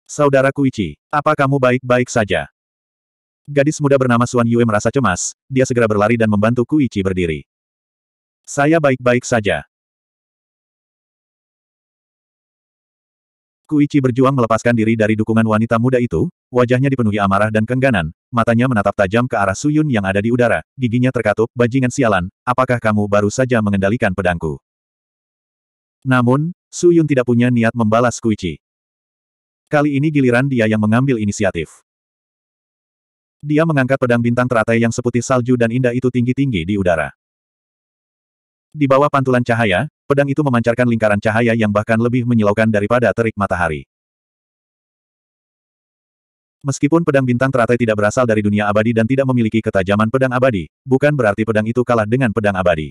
Saudara Kuichi, apa kamu baik-baik saja? Gadis muda bernama Suan Yue merasa cemas, dia segera berlari dan membantu Kuichi berdiri. Saya baik-baik saja. Kuichi berjuang melepaskan diri dari dukungan wanita muda itu, wajahnya dipenuhi amarah dan kengganan, matanya menatap tajam ke arah Suyun yang ada di udara, giginya terkatup, bajingan sialan, apakah kamu baru saja mengendalikan pedangku? Namun, Suyun tidak punya niat membalas Kuichi. Kali ini giliran dia yang mengambil inisiatif. Dia mengangkat pedang bintang teratai yang seputih salju dan indah itu tinggi-tinggi di udara. Di bawah pantulan cahaya, pedang itu memancarkan lingkaran cahaya yang bahkan lebih menyilaukan daripada terik matahari. Meskipun pedang bintang teratai tidak berasal dari dunia abadi dan tidak memiliki ketajaman pedang abadi, bukan berarti pedang itu kalah dengan pedang abadi.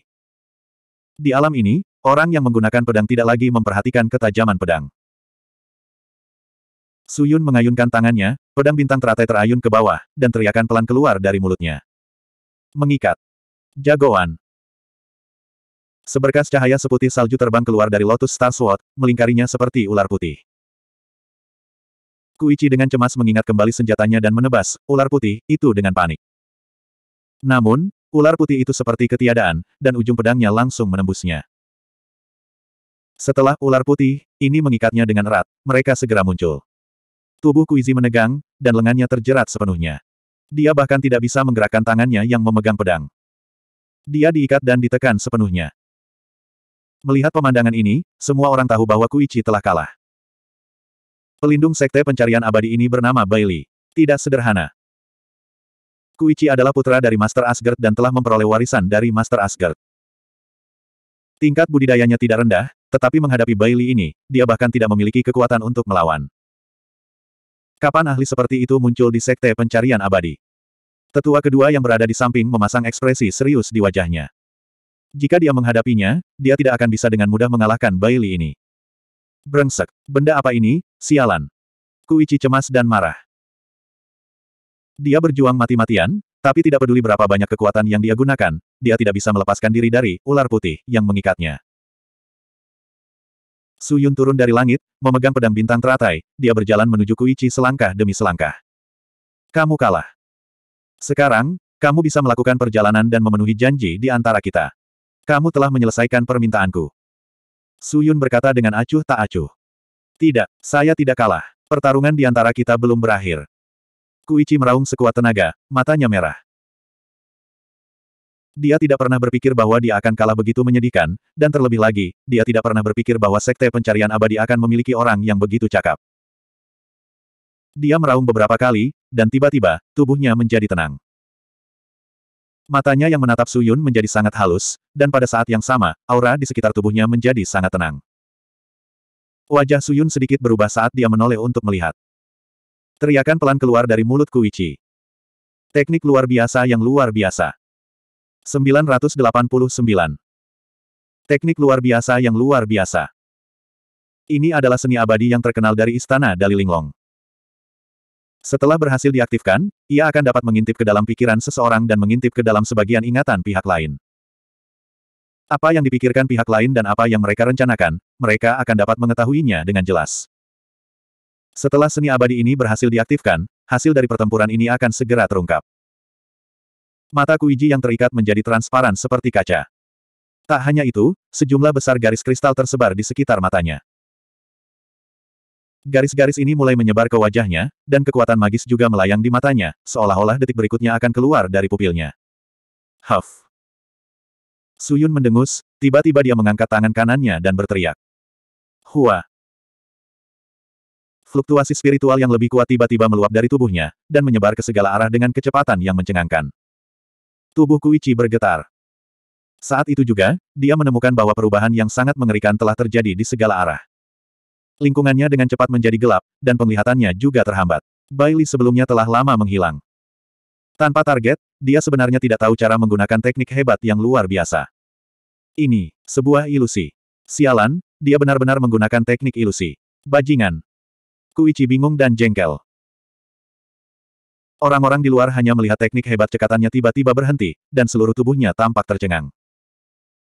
Di alam ini, orang yang menggunakan pedang tidak lagi memperhatikan ketajaman pedang. Suyun mengayunkan tangannya, pedang bintang teratai terayun ke bawah, dan teriakan pelan keluar dari mulutnya. Mengikat. Jagoan. Seberkas cahaya seputih salju terbang keluar dari Lotus Star Sword, melingkarinya seperti ular putih. Kuichi dengan cemas mengingat kembali senjatanya dan menebas, ular putih, itu dengan panik. Namun, ular putih itu seperti ketiadaan, dan ujung pedangnya langsung menembusnya. Setelah ular putih, ini mengikatnya dengan erat, mereka segera muncul. Tubuh Kuizi menegang, dan lengannya terjerat sepenuhnya. Dia bahkan tidak bisa menggerakkan tangannya yang memegang pedang. Dia diikat dan ditekan sepenuhnya. Melihat pemandangan ini, semua orang tahu bahwa Kuichi telah kalah. Pelindung sekte pencarian abadi ini bernama Bailey. Tidak sederhana. Kuichi adalah putra dari Master Asgard dan telah memperoleh warisan dari Master Asgard. Tingkat budidayanya tidak rendah, tetapi menghadapi Bailey ini, dia bahkan tidak memiliki kekuatan untuk melawan. Kapan ahli seperti itu muncul di Sekte Pencarian Abadi? Tetua kedua yang berada di samping memasang ekspresi serius di wajahnya. Jika dia menghadapinya, dia tidak akan bisa dengan mudah mengalahkan Bailey ini. Brengsek, benda apa ini, sialan. Kuichi cemas dan marah. Dia berjuang mati-matian, tapi tidak peduli berapa banyak kekuatan yang dia gunakan, dia tidak bisa melepaskan diri dari ular putih yang mengikatnya. Su Yun turun dari langit, memegang pedang bintang teratai, dia berjalan menuju Kuichi selangkah demi selangkah. Kamu kalah. Sekarang, kamu bisa melakukan perjalanan dan memenuhi janji di antara kita. Kamu telah menyelesaikan permintaanku. Su Yun berkata dengan acuh tak acuh. Tidak, saya tidak kalah. Pertarungan di antara kita belum berakhir. Kuichi meraung sekuat tenaga, matanya merah. Dia tidak pernah berpikir bahwa dia akan kalah begitu menyedihkan, dan terlebih lagi, dia tidak pernah berpikir bahwa sekte pencarian abadi akan memiliki orang yang begitu cakap. Dia meraung beberapa kali, dan tiba-tiba, tubuhnya menjadi tenang. Matanya yang menatap Suyun menjadi sangat halus, dan pada saat yang sama, aura di sekitar tubuhnya menjadi sangat tenang. Wajah Suyun sedikit berubah saat dia menoleh untuk melihat. Teriakan pelan keluar dari mulut Kuichi. Teknik luar biasa yang luar biasa. 989. Teknik luar biasa yang luar biasa. Ini adalah seni abadi yang terkenal dari Istana Dalilinglong. Setelah berhasil diaktifkan, ia akan dapat mengintip ke dalam pikiran seseorang dan mengintip ke dalam sebagian ingatan pihak lain. Apa yang dipikirkan pihak lain dan apa yang mereka rencanakan, mereka akan dapat mengetahuinya dengan jelas. Setelah seni abadi ini berhasil diaktifkan, hasil dari pertempuran ini akan segera terungkap. Mata Kuiji yang terikat menjadi transparan seperti kaca. Tak hanya itu, sejumlah besar garis kristal tersebar di sekitar matanya. Garis-garis ini mulai menyebar ke wajahnya, dan kekuatan magis juga melayang di matanya, seolah-olah detik berikutnya akan keluar dari pupilnya. Huff. Suyun mendengus, tiba-tiba dia mengangkat tangan kanannya dan berteriak. Hua. Fluktuasi spiritual yang lebih kuat tiba-tiba meluap dari tubuhnya, dan menyebar ke segala arah dengan kecepatan yang mencengangkan. Tubuh Kuichi bergetar. Saat itu juga, dia menemukan bahwa perubahan yang sangat mengerikan telah terjadi di segala arah. Lingkungannya dengan cepat menjadi gelap, dan penglihatannya juga terhambat. Bailey sebelumnya telah lama menghilang. Tanpa target, dia sebenarnya tidak tahu cara menggunakan teknik hebat yang luar biasa. Ini, sebuah ilusi. Sialan, dia benar-benar menggunakan teknik ilusi. Bajingan. Kuichi bingung dan jengkel. Orang-orang di luar hanya melihat teknik hebat cekatannya tiba-tiba berhenti, dan seluruh tubuhnya tampak tercengang.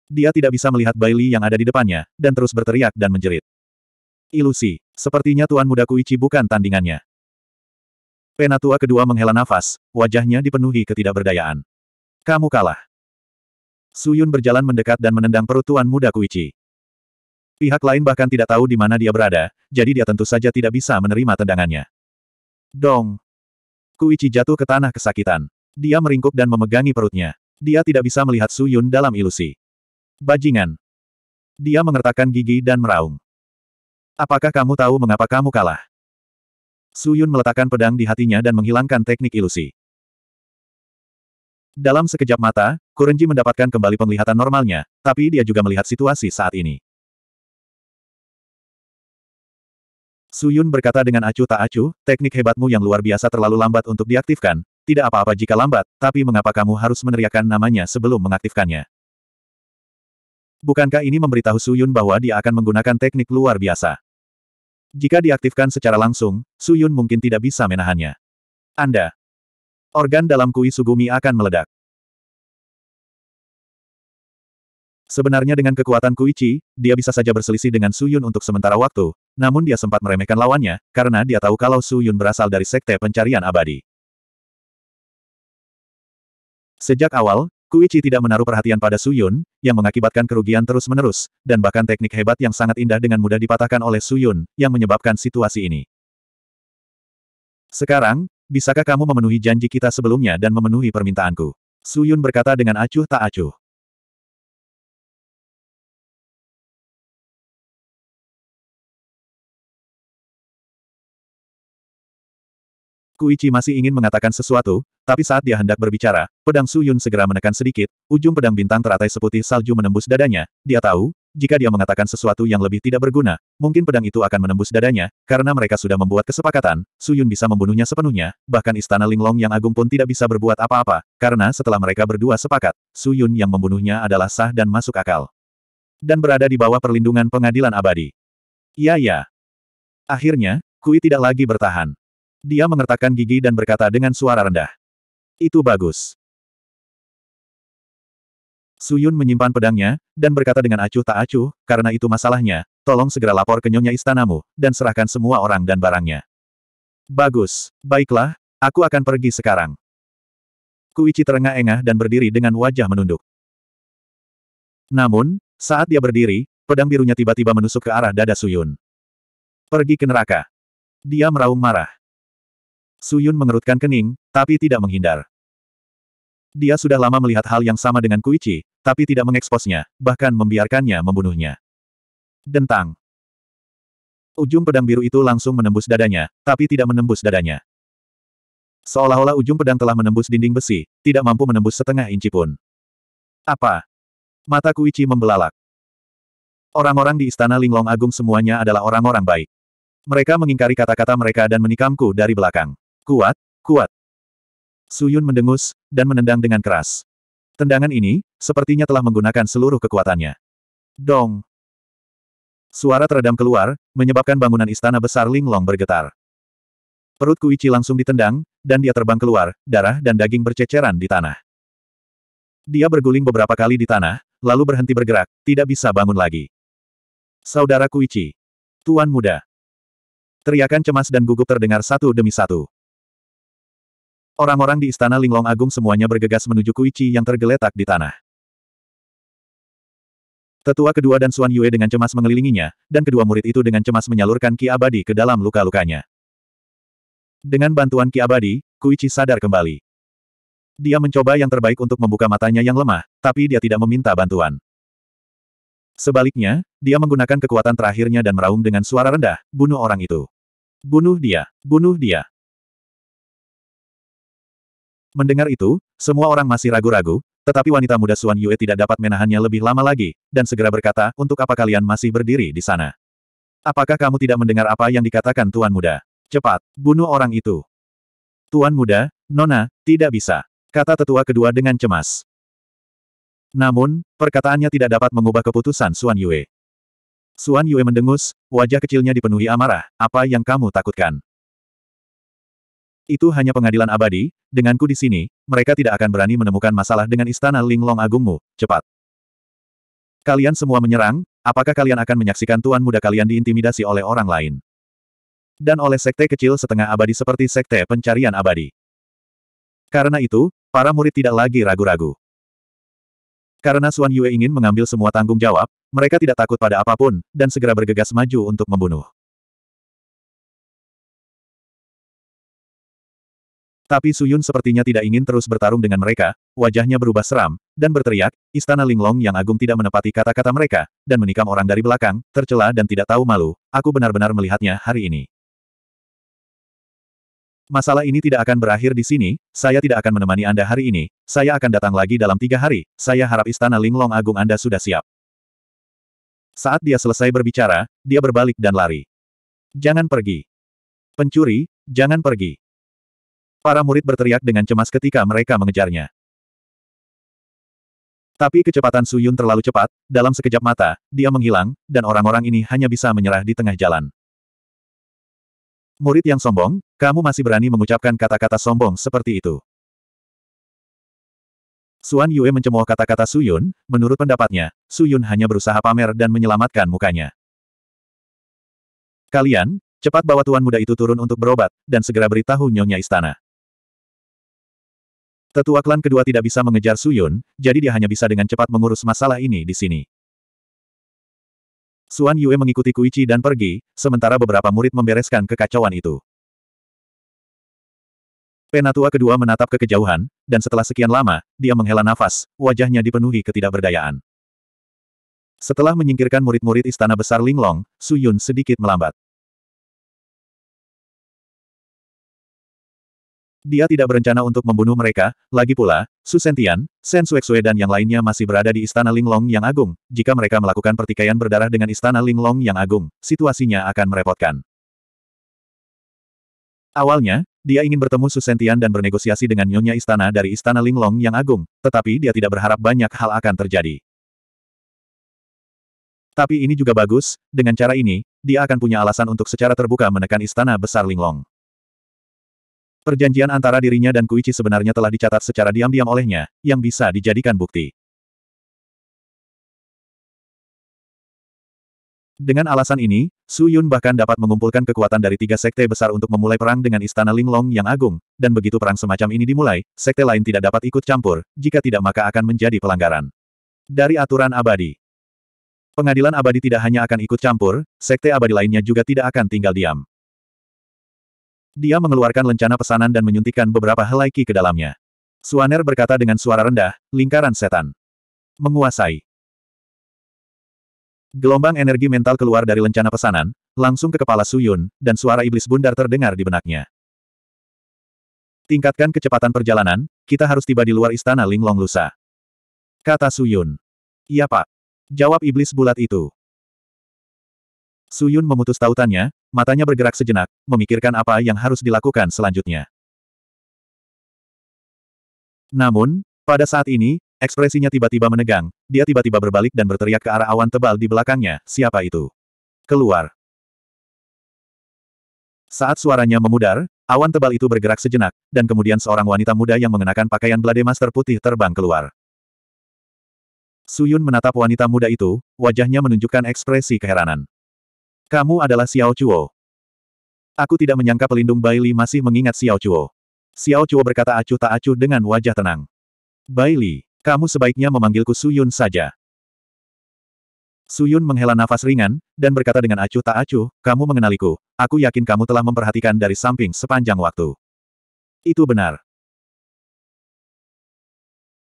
Dia tidak bisa melihat Bailey yang ada di depannya, dan terus berteriak dan menjerit. Ilusi, sepertinya Tuan Muda Kuichi bukan tandingannya. Penatua kedua menghela nafas, wajahnya dipenuhi ketidakberdayaan. Kamu kalah. Suyun berjalan mendekat dan menendang perut Tuan Muda Kuichi. Pihak lain bahkan tidak tahu di mana dia berada, jadi dia tentu saja tidak bisa menerima tendangannya. Dong! Kuichi jatuh ke tanah kesakitan. Dia meringkuk dan memegangi perutnya. Dia tidak bisa melihat Su Yun dalam ilusi. Bajingan. Dia mengertakkan gigi dan meraung. Apakah kamu tahu mengapa kamu kalah? Su Yun meletakkan pedang di hatinya dan menghilangkan teknik ilusi. Dalam sekejap mata, Kurenji mendapatkan kembali penglihatan normalnya, tapi dia juga melihat situasi saat ini. Suyun berkata dengan acuh tak acuh, teknik hebatmu yang luar biasa terlalu lambat untuk diaktifkan, tidak apa-apa jika lambat, tapi mengapa kamu harus meneriakkan namanya sebelum mengaktifkannya? Bukankah ini memberitahu Suyun bahwa dia akan menggunakan teknik luar biasa? Jika diaktifkan secara langsung, Suyun mungkin tidak bisa menahannya. Anda. Organ dalam kui Sugumi akan meledak. Sebenarnya dengan kekuatan Kuichi, dia bisa saja berselisih dengan Suyun untuk sementara waktu, namun dia sempat meremehkan lawannya, karena dia tahu kalau Su Yun berasal dari Sekte Pencarian Abadi. Sejak awal, Kuichi tidak menaruh perhatian pada Su Yun, yang mengakibatkan kerugian terus-menerus, dan bahkan teknik hebat yang sangat indah dengan mudah dipatahkan oleh Su Yun, yang menyebabkan situasi ini. Sekarang, bisakah kamu memenuhi janji kita sebelumnya dan memenuhi permintaanku? Su Yun berkata dengan acuh tak acuh. Kuichi masih ingin mengatakan sesuatu, tapi saat dia hendak berbicara, pedang Su Yun segera menekan sedikit, ujung pedang bintang teratai seputih salju menembus dadanya, dia tahu, jika dia mengatakan sesuatu yang lebih tidak berguna, mungkin pedang itu akan menembus dadanya, karena mereka sudah membuat kesepakatan, Su Yun bisa membunuhnya sepenuhnya, bahkan istana Linglong yang agung pun tidak bisa berbuat apa-apa, karena setelah mereka berdua sepakat, Su Yun yang membunuhnya adalah sah dan masuk akal. Dan berada di bawah perlindungan pengadilan abadi. Iya ya. Akhirnya, Kui tidak lagi bertahan. Dia mengertakkan gigi dan berkata dengan suara rendah. Itu bagus. Suyun menyimpan pedangnya, dan berkata dengan acuh tak acuh, karena itu masalahnya, tolong segera lapor ke nyonya istanamu, dan serahkan semua orang dan barangnya. Bagus, baiklah, aku akan pergi sekarang. Kuichi terengah-engah dan berdiri dengan wajah menunduk. Namun, saat dia berdiri, pedang birunya tiba-tiba menusuk ke arah dada Suyun. Pergi ke neraka. Dia meraung marah. Suyun mengerutkan kening, tapi tidak menghindar. Dia sudah lama melihat hal yang sama dengan Kuichi, tapi tidak mengeksposnya, bahkan membiarkannya membunuhnya. Dentang. Ujung pedang biru itu langsung menembus dadanya, tapi tidak menembus dadanya. Seolah-olah ujung pedang telah menembus dinding besi, tidak mampu menembus setengah inci pun. Apa? Mata Kuichi membelalak. Orang-orang di istana Linglong Agung semuanya adalah orang-orang baik. Mereka mengingkari kata-kata mereka dan menikamku dari belakang. Kuat, kuat. Suyun mendengus, dan menendang dengan keras. Tendangan ini, sepertinya telah menggunakan seluruh kekuatannya. Dong! Suara teredam keluar, menyebabkan bangunan istana besar Linglong bergetar. Perut Kuichi langsung ditendang, dan dia terbang keluar, darah dan daging berceceran di tanah. Dia berguling beberapa kali di tanah, lalu berhenti bergerak, tidak bisa bangun lagi. Saudara Kuichi. Tuan muda. Teriakan cemas dan gugup terdengar satu demi satu. Orang-orang di istana Linglong Agung semuanya bergegas menuju Kuichi yang tergeletak di tanah. Tetua kedua dan Suan Yue dengan cemas mengelilinginya, dan kedua murid itu dengan cemas menyalurkan ki abadi ke dalam luka-lukanya. Dengan bantuan ki abadi, Kuichi sadar kembali. Dia mencoba yang terbaik untuk membuka matanya yang lemah, tapi dia tidak meminta bantuan. Sebaliknya, dia menggunakan kekuatan terakhirnya dan meraung dengan suara rendah, bunuh orang itu. Bunuh dia, bunuh dia. Mendengar itu, semua orang masih ragu-ragu, tetapi wanita muda Suan Yue tidak dapat menahannya lebih lama lagi, dan segera berkata, untuk apa kalian masih berdiri di sana? Apakah kamu tidak mendengar apa yang dikatakan Tuan Muda? Cepat, bunuh orang itu. Tuan Muda, Nona, tidak bisa. Kata tetua kedua dengan cemas. Namun, perkataannya tidak dapat mengubah keputusan Suan Yue. Suan Yue mendengus, wajah kecilnya dipenuhi amarah, apa yang kamu takutkan? Itu hanya pengadilan abadi, denganku di sini, mereka tidak akan berani menemukan masalah dengan istana Linglong Agungmu, cepat. Kalian semua menyerang, apakah kalian akan menyaksikan tuan muda kalian diintimidasi oleh orang lain? Dan oleh sekte kecil setengah abadi seperti sekte pencarian abadi. Karena itu, para murid tidak lagi ragu-ragu. Karena Suan Yue ingin mengambil semua tanggung jawab, mereka tidak takut pada apapun, dan segera bergegas maju untuk membunuh. Tapi Suyun sepertinya tidak ingin terus bertarung dengan mereka, wajahnya berubah seram, dan berteriak, Istana Linglong yang agung tidak menepati kata-kata mereka, dan menikam orang dari belakang, tercela dan tidak tahu malu, aku benar-benar melihatnya hari ini. Masalah ini tidak akan berakhir di sini, saya tidak akan menemani Anda hari ini, saya akan datang lagi dalam tiga hari, saya harap Istana Linglong agung Anda sudah siap. Saat dia selesai berbicara, dia berbalik dan lari. Jangan pergi. Pencuri, jangan pergi. Para murid berteriak dengan cemas ketika mereka mengejarnya. Tapi kecepatan Su Yun terlalu cepat, dalam sekejap mata, dia menghilang, dan orang-orang ini hanya bisa menyerah di tengah jalan. Murid yang sombong, kamu masih berani mengucapkan kata-kata sombong seperti itu. Suan Yue mencemooh kata-kata Su Yun, menurut pendapatnya, Su Yun hanya berusaha pamer dan menyelamatkan mukanya. Kalian, cepat bawa tuan muda itu turun untuk berobat, dan segera beritahu nyonya istana. Tetua klan kedua tidak bisa mengejar Suyun, jadi dia hanya bisa dengan cepat mengurus masalah ini di sini. Suan Yue mengikuti Kuichi dan pergi, sementara beberapa murid membereskan kekacauan itu. Penatua kedua menatap ke kejauhan, dan setelah sekian lama, dia menghela nafas, wajahnya dipenuhi ketidakberdayaan. Setelah menyingkirkan murid-murid istana besar Linglong, Suyun sedikit melambat. Dia tidak berencana untuk membunuh mereka, lagi pula, Su Sentian, Sen Suexue dan yang lainnya masih berada di Istana Linglong yang agung. Jika mereka melakukan pertikaian berdarah dengan Istana Linglong yang agung, situasinya akan merepotkan. Awalnya, dia ingin bertemu Su Sentian dan bernegosiasi dengan nyonya istana dari Istana Linglong yang agung, tetapi dia tidak berharap banyak hal akan terjadi. Tapi ini juga bagus, dengan cara ini, dia akan punya alasan untuk secara terbuka menekan istana besar Linglong. Perjanjian antara dirinya dan Kuichi sebenarnya telah dicatat secara diam-diam olehnya, yang bisa dijadikan bukti. Dengan alasan ini, Su Yun bahkan dapat mengumpulkan kekuatan dari tiga sekte besar untuk memulai perang dengan Istana Linglong yang agung, dan begitu perang semacam ini dimulai, sekte lain tidak dapat ikut campur, jika tidak maka akan menjadi pelanggaran. Dari aturan abadi. Pengadilan abadi tidak hanya akan ikut campur, sekte abadi lainnya juga tidak akan tinggal diam. Dia mengeluarkan lencana pesanan dan menyuntikkan beberapa helai ki ke dalamnya. Suaner berkata dengan suara rendah, lingkaran setan. Menguasai. Gelombang energi mental keluar dari lencana pesanan, langsung ke kepala Suyun, dan suara iblis bundar terdengar di benaknya. Tingkatkan kecepatan perjalanan, kita harus tiba di luar istana Linglong lusa. Kata Suyun. Iya pak. Jawab iblis bulat itu. Suyun memutus tautannya, matanya bergerak sejenak, memikirkan apa yang harus dilakukan selanjutnya. Namun, pada saat ini, ekspresinya tiba-tiba menegang, dia tiba-tiba berbalik dan berteriak ke arah awan tebal di belakangnya, siapa itu? Keluar. Saat suaranya memudar, awan tebal itu bergerak sejenak, dan kemudian seorang wanita muda yang mengenakan pakaian blade master putih terbang keluar. Suyun menatap wanita muda itu, wajahnya menunjukkan ekspresi keheranan. Kamu adalah Xiao Chuo. Aku tidak menyangka pelindung Bai Li masih mengingat Xiao Chuo. Xiao Chuo berkata acuh tak acuh dengan wajah tenang. Bai Li, kamu sebaiknya memanggilku Suyun saja. Suyun menghela nafas ringan, dan berkata dengan acuh tak acuh, kamu mengenaliku, aku yakin kamu telah memperhatikan dari samping sepanjang waktu. Itu benar.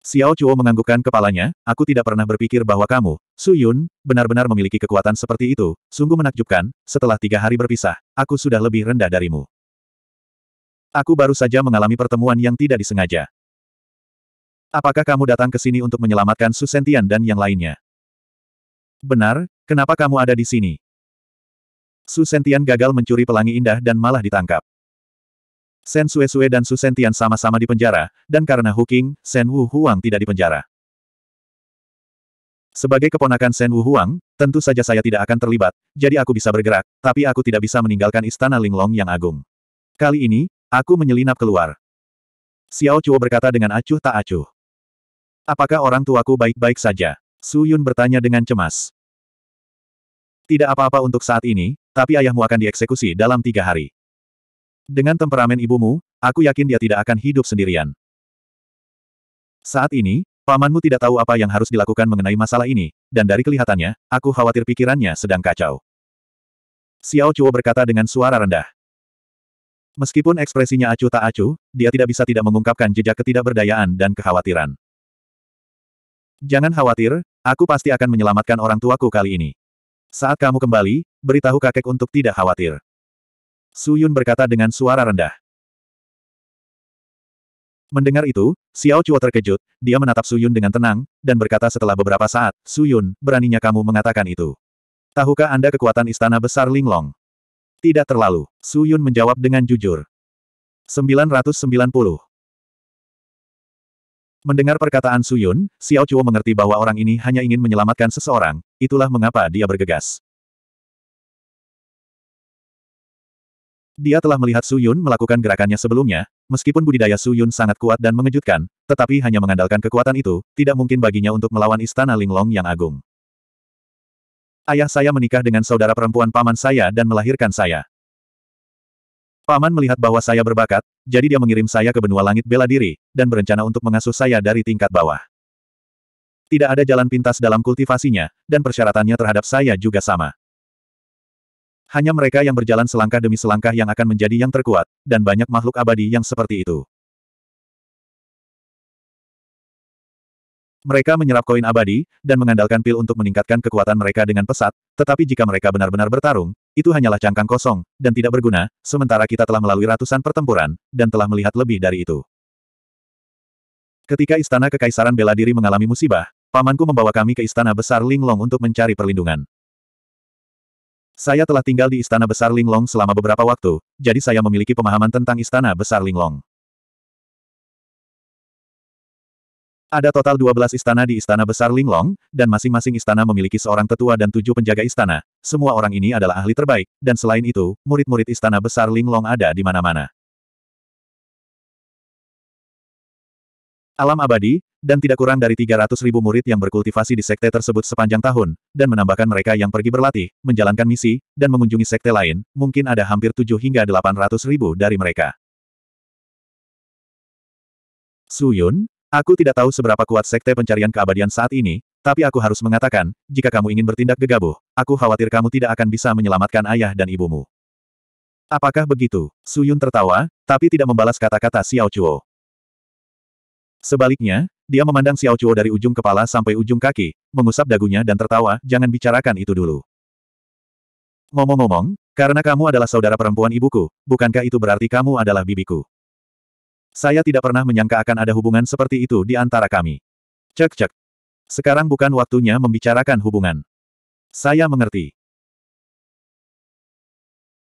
Xiao Chuo menganggukkan kepalanya, aku tidak pernah berpikir bahwa kamu, Su Yun, benar-benar memiliki kekuatan seperti itu, sungguh menakjubkan, setelah tiga hari berpisah, aku sudah lebih rendah darimu. Aku baru saja mengalami pertemuan yang tidak disengaja. Apakah kamu datang ke sini untuk menyelamatkan Su Sentian dan yang lainnya? Benar, kenapa kamu ada di sini? Su Sentian gagal mencuri pelangi indah dan malah ditangkap. Sen Sue Sue dan Su Sentian sama-sama dipenjara, dan karena Huking, Sen Wu Huang tidak dipenjara. Sebagai keponakan Sen Wu Huang, tentu saja saya tidak akan terlibat, jadi aku bisa bergerak, tapi aku tidak bisa meninggalkan istana Linglong yang agung. Kali ini, aku menyelinap keluar. Xiao Chuo berkata dengan acuh tak acuh. Apakah orang tuaku baik-baik saja? Su Yun bertanya dengan cemas. Tidak apa-apa untuk saat ini, tapi ayahmu akan dieksekusi dalam tiga hari. Dengan temperamen ibumu, aku yakin dia tidak akan hidup sendirian. Saat ini, pamanmu tidak tahu apa yang harus dilakukan mengenai masalah ini, dan dari kelihatannya, aku khawatir pikirannya sedang kacau. Xiao Chuo berkata dengan suara rendah. Meskipun ekspresinya acuh tak acuh, dia tidak bisa tidak mengungkapkan jejak ketidakberdayaan dan kekhawatiran. Jangan khawatir, aku pasti akan menyelamatkan orang tuaku kali ini. Saat kamu kembali, beritahu kakek untuk tidak khawatir. Su Yun berkata dengan suara rendah. Mendengar itu, Xiao Chuo terkejut, dia menatap Su Yun dengan tenang, dan berkata setelah beberapa saat, Su Yun, beraninya kamu mengatakan itu. Tahukah Anda kekuatan istana besar Linglong? Tidak terlalu, Su Yun menjawab dengan jujur. 990. Mendengar perkataan Su Yun, Xiao Chuo mengerti bahwa orang ini hanya ingin menyelamatkan seseorang, itulah mengapa dia bergegas. Dia telah melihat Su Yun melakukan gerakannya sebelumnya, meskipun budidaya Su Yun sangat kuat dan mengejutkan, tetapi hanya mengandalkan kekuatan itu, tidak mungkin baginya untuk melawan istana Linglong yang agung. Ayah saya menikah dengan saudara perempuan paman saya dan melahirkan saya. Paman melihat bahwa saya berbakat, jadi dia mengirim saya ke benua langit bela diri, dan berencana untuk mengasuh saya dari tingkat bawah. Tidak ada jalan pintas dalam kultivasinya, dan persyaratannya terhadap saya juga sama. Hanya mereka yang berjalan selangkah demi selangkah yang akan menjadi yang terkuat, dan banyak makhluk abadi yang seperti itu. Mereka menyerap koin abadi, dan mengandalkan pil untuk meningkatkan kekuatan mereka dengan pesat, tetapi jika mereka benar-benar bertarung, itu hanyalah cangkang kosong, dan tidak berguna, sementara kita telah melalui ratusan pertempuran, dan telah melihat lebih dari itu. Ketika istana kekaisaran bela diri mengalami musibah, pamanku membawa kami ke istana besar Linglong untuk mencari perlindungan. Saya telah tinggal di Istana Besar Linglong selama beberapa waktu, jadi saya memiliki pemahaman tentang Istana Besar Linglong. Ada total 12 istana di Istana Besar Linglong, dan masing-masing istana memiliki seorang tetua dan tujuh penjaga istana. Semua orang ini adalah ahli terbaik, dan selain itu, murid-murid Istana Besar Linglong ada di mana-mana. alam abadi, dan tidak kurang dari 300 ribu murid yang berkultivasi di sekte tersebut sepanjang tahun, dan menambahkan mereka yang pergi berlatih, menjalankan misi, dan mengunjungi sekte lain, mungkin ada hampir 7 hingga 800 ribu dari mereka. Suyun, aku tidak tahu seberapa kuat sekte pencarian keabadian saat ini, tapi aku harus mengatakan, jika kamu ingin bertindak gegabah, aku khawatir kamu tidak akan bisa menyelamatkan ayah dan ibumu. Apakah begitu? Suyun tertawa, tapi tidak membalas kata-kata Xiao Chuo. Sebaliknya, dia memandang Xiao Chuo dari ujung kepala sampai ujung kaki, mengusap dagunya dan tertawa, jangan bicarakan itu dulu. Ngomong-ngomong, karena kamu adalah saudara perempuan ibuku, bukankah itu berarti kamu adalah bibiku? Saya tidak pernah menyangka akan ada hubungan seperti itu di antara kami. Cek-cek. Sekarang bukan waktunya membicarakan hubungan. Saya mengerti.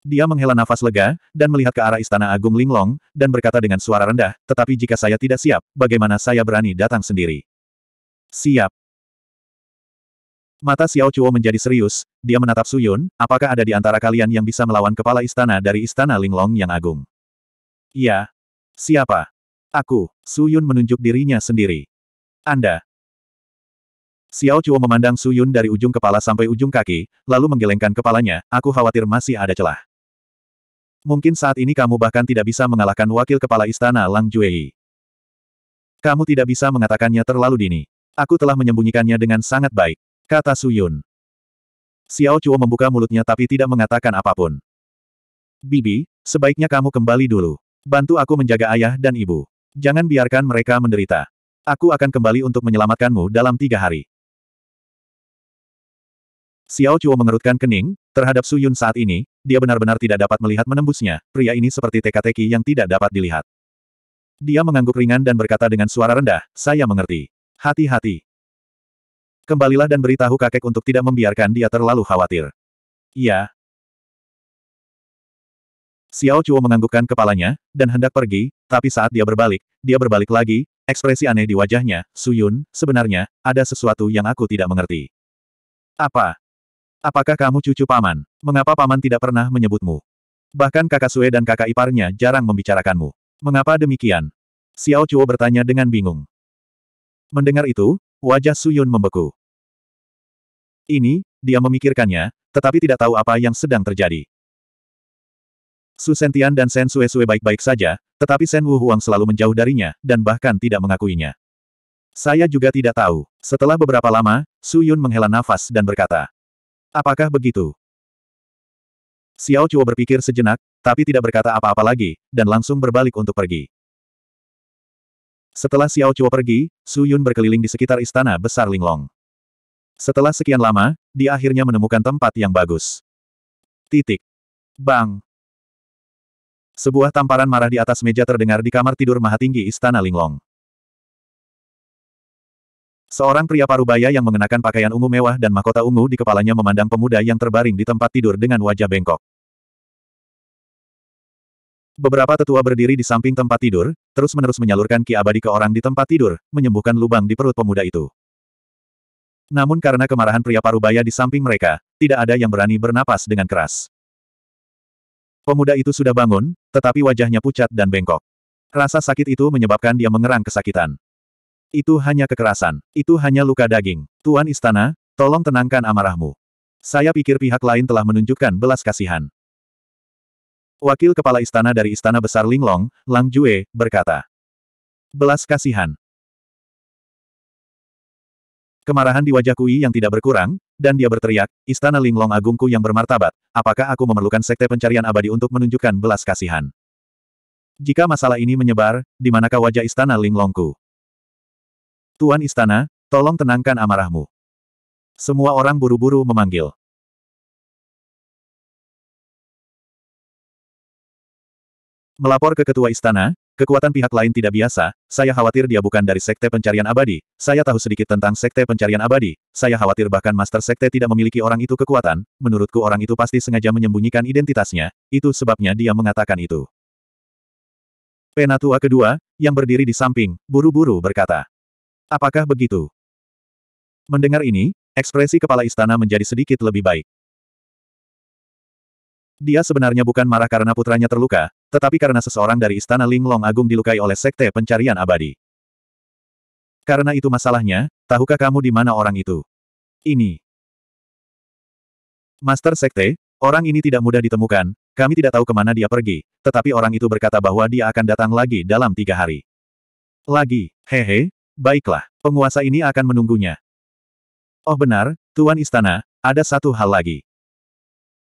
Dia menghela nafas lega, dan melihat ke arah Istana Agung Linglong, dan berkata dengan suara rendah, tetapi jika saya tidak siap, bagaimana saya berani datang sendiri? Siap. Mata Xiao Chuo menjadi serius, dia menatap Su Yun. apakah ada di antara kalian yang bisa melawan kepala istana dari istana Linglong yang agung? Iya. Siapa? Aku. Su Yun menunjuk dirinya sendiri. Anda. Xiao Chuo memandang Su Yun dari ujung kepala sampai ujung kaki, lalu menggelengkan kepalanya, aku khawatir masih ada celah. Mungkin saat ini kamu bahkan tidak bisa mengalahkan wakil kepala istana Lang Juei. Kamu tidak bisa mengatakannya terlalu dini. Aku telah menyembunyikannya dengan sangat baik, kata Suyun. Xiao Chuo membuka mulutnya tapi tidak mengatakan apapun. Bibi, sebaiknya kamu kembali dulu. Bantu aku menjaga ayah dan ibu. Jangan biarkan mereka menderita. Aku akan kembali untuk menyelamatkanmu dalam tiga hari. Xiao Chuo mengerutkan kening, Terhadap Su Yun saat ini, dia benar-benar tidak dapat melihat menembusnya, pria ini seperti teka-teki yang tidak dapat dilihat. Dia mengangguk ringan dan berkata dengan suara rendah, saya mengerti. Hati-hati. Kembalilah dan beritahu kakek untuk tidak membiarkan dia terlalu khawatir. Iya. Xiao Chuo menganggukkan kepalanya, dan hendak pergi, tapi saat dia berbalik, dia berbalik lagi, ekspresi aneh di wajahnya, Suyun, sebenarnya, ada sesuatu yang aku tidak mengerti. Apa? Apakah kamu cucu paman? Mengapa paman tidak pernah menyebutmu? Bahkan kakak Sue dan kakak iparnya jarang membicarakanmu. Mengapa demikian? Xiao Chuo bertanya dengan bingung. Mendengar itu, wajah Yun membeku. Ini, dia memikirkannya, tetapi tidak tahu apa yang sedang terjadi. Su Sentian dan Sen Sue Sue baik-baik saja, tetapi Sen Wu Huang selalu menjauh darinya, dan bahkan tidak mengakuinya. Saya juga tidak tahu. Setelah beberapa lama, Su Yun menghela nafas dan berkata, Apakah begitu? Xiao Chuo berpikir sejenak, tapi tidak berkata apa-apa lagi, dan langsung berbalik untuk pergi. Setelah Xiao Chuo pergi, Su Yun berkeliling di sekitar istana besar Linglong. Setelah sekian lama, dia akhirnya menemukan tempat yang bagus. Titik. Bang. Sebuah tamparan marah di atas meja terdengar di kamar tidur maha tinggi istana Linglong. Seorang pria parubaya yang mengenakan pakaian ungu mewah dan mahkota ungu di kepalanya memandang pemuda yang terbaring di tempat tidur dengan wajah bengkok. Beberapa tetua berdiri di samping tempat tidur, terus-menerus menyalurkan ki abadi ke orang di tempat tidur, menyembuhkan lubang di perut pemuda itu. Namun karena kemarahan pria parubaya di samping mereka, tidak ada yang berani bernapas dengan keras. Pemuda itu sudah bangun, tetapi wajahnya pucat dan bengkok. Rasa sakit itu menyebabkan dia mengerang kesakitan. Itu hanya kekerasan. Itu hanya luka daging. Tuan Istana, tolong tenangkan amarahmu. Saya pikir pihak lain telah menunjukkan belas kasihan. Wakil Kepala Istana dari Istana Besar Linglong, Lang Jue, berkata. Belas kasihan. Kemarahan di wajah Kui yang tidak berkurang, dan dia berteriak, Istana Linglong Agungku yang bermartabat, apakah aku memerlukan sekte pencarian abadi untuk menunjukkan belas kasihan? Jika masalah ini menyebar, di manakah wajah Istana Linglongku? Tuan Istana, tolong tenangkan amarahmu. Semua orang buru-buru memanggil. Melapor ke Ketua Istana, kekuatan pihak lain tidak biasa, saya khawatir dia bukan dari Sekte Pencarian Abadi, saya tahu sedikit tentang Sekte Pencarian Abadi, saya khawatir bahkan Master Sekte tidak memiliki orang itu kekuatan, menurutku orang itu pasti sengaja menyembunyikan identitasnya, itu sebabnya dia mengatakan itu. Penatua kedua, yang berdiri di samping, buru-buru berkata. Apakah begitu? Mendengar ini, ekspresi kepala istana menjadi sedikit lebih baik. Dia sebenarnya bukan marah karena putranya terluka, tetapi karena seseorang dari istana Linglong Agung dilukai oleh sekte pencarian abadi. Karena itu masalahnya, tahukah kamu di mana orang itu? Ini. Master Sekte, orang ini tidak mudah ditemukan, kami tidak tahu kemana dia pergi, tetapi orang itu berkata bahwa dia akan datang lagi dalam tiga hari. Lagi, hehe, Baiklah, penguasa ini akan menunggunya. Oh benar, Tuan Istana, ada satu hal lagi.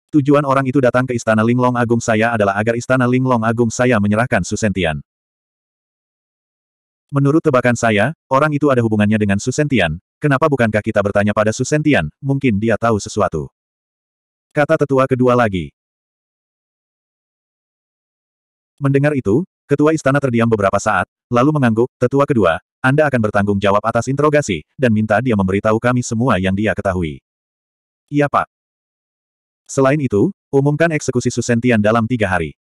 Tujuan orang itu datang ke Istana Linglong Agung saya adalah agar Istana Linglong Agung saya menyerahkan Susentian. Menurut tebakan saya, orang itu ada hubungannya dengan Susentian, kenapa bukankah kita bertanya pada Susentian, mungkin dia tahu sesuatu. Kata tetua kedua lagi. Mendengar itu, ketua istana terdiam beberapa saat, lalu mengangguk, tetua kedua, anda akan bertanggung jawab atas interogasi, dan minta dia memberitahu kami semua yang dia ketahui. Iya Pak. Selain itu, umumkan eksekusi Susentian dalam tiga hari.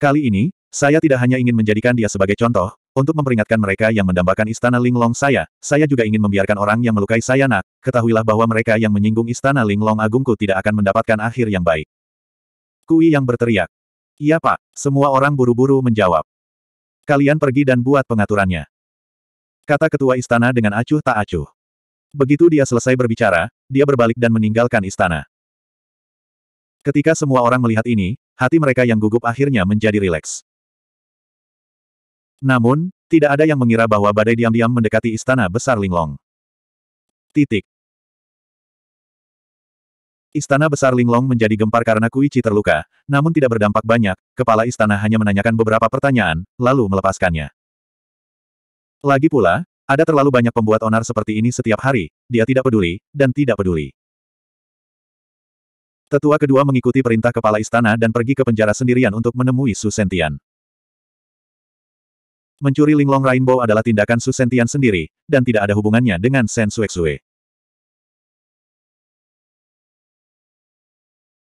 Kali ini, saya tidak hanya ingin menjadikan dia sebagai contoh, untuk memperingatkan mereka yang mendambakan istana Linglong saya, saya juga ingin membiarkan orang yang melukai saya nak, ketahuilah bahwa mereka yang menyinggung istana Linglong agungku tidak akan mendapatkan akhir yang baik. Kui yang berteriak. Iya pak, semua orang buru-buru menjawab. Kalian pergi dan buat pengaturannya. Kata ketua istana dengan acuh tak acuh. Begitu dia selesai berbicara, dia berbalik dan meninggalkan istana. Ketika semua orang melihat ini, hati mereka yang gugup akhirnya menjadi rileks. Namun, tidak ada yang mengira bahwa badai diam-diam mendekati istana besar Linglong. Titik. Istana besar Linglong menjadi gempar karena Kuichi terluka, namun tidak berdampak banyak, kepala istana hanya menanyakan beberapa pertanyaan, lalu melepaskannya. Lagi pula, ada terlalu banyak pembuat onar seperti ini setiap hari, dia tidak peduli, dan tidak peduli. Tetua kedua mengikuti perintah kepala istana dan pergi ke penjara sendirian untuk menemui Su Sentian. Mencuri Linglong Rainbow adalah tindakan Su Sentian sendiri, dan tidak ada hubungannya dengan Sen Suek Sue.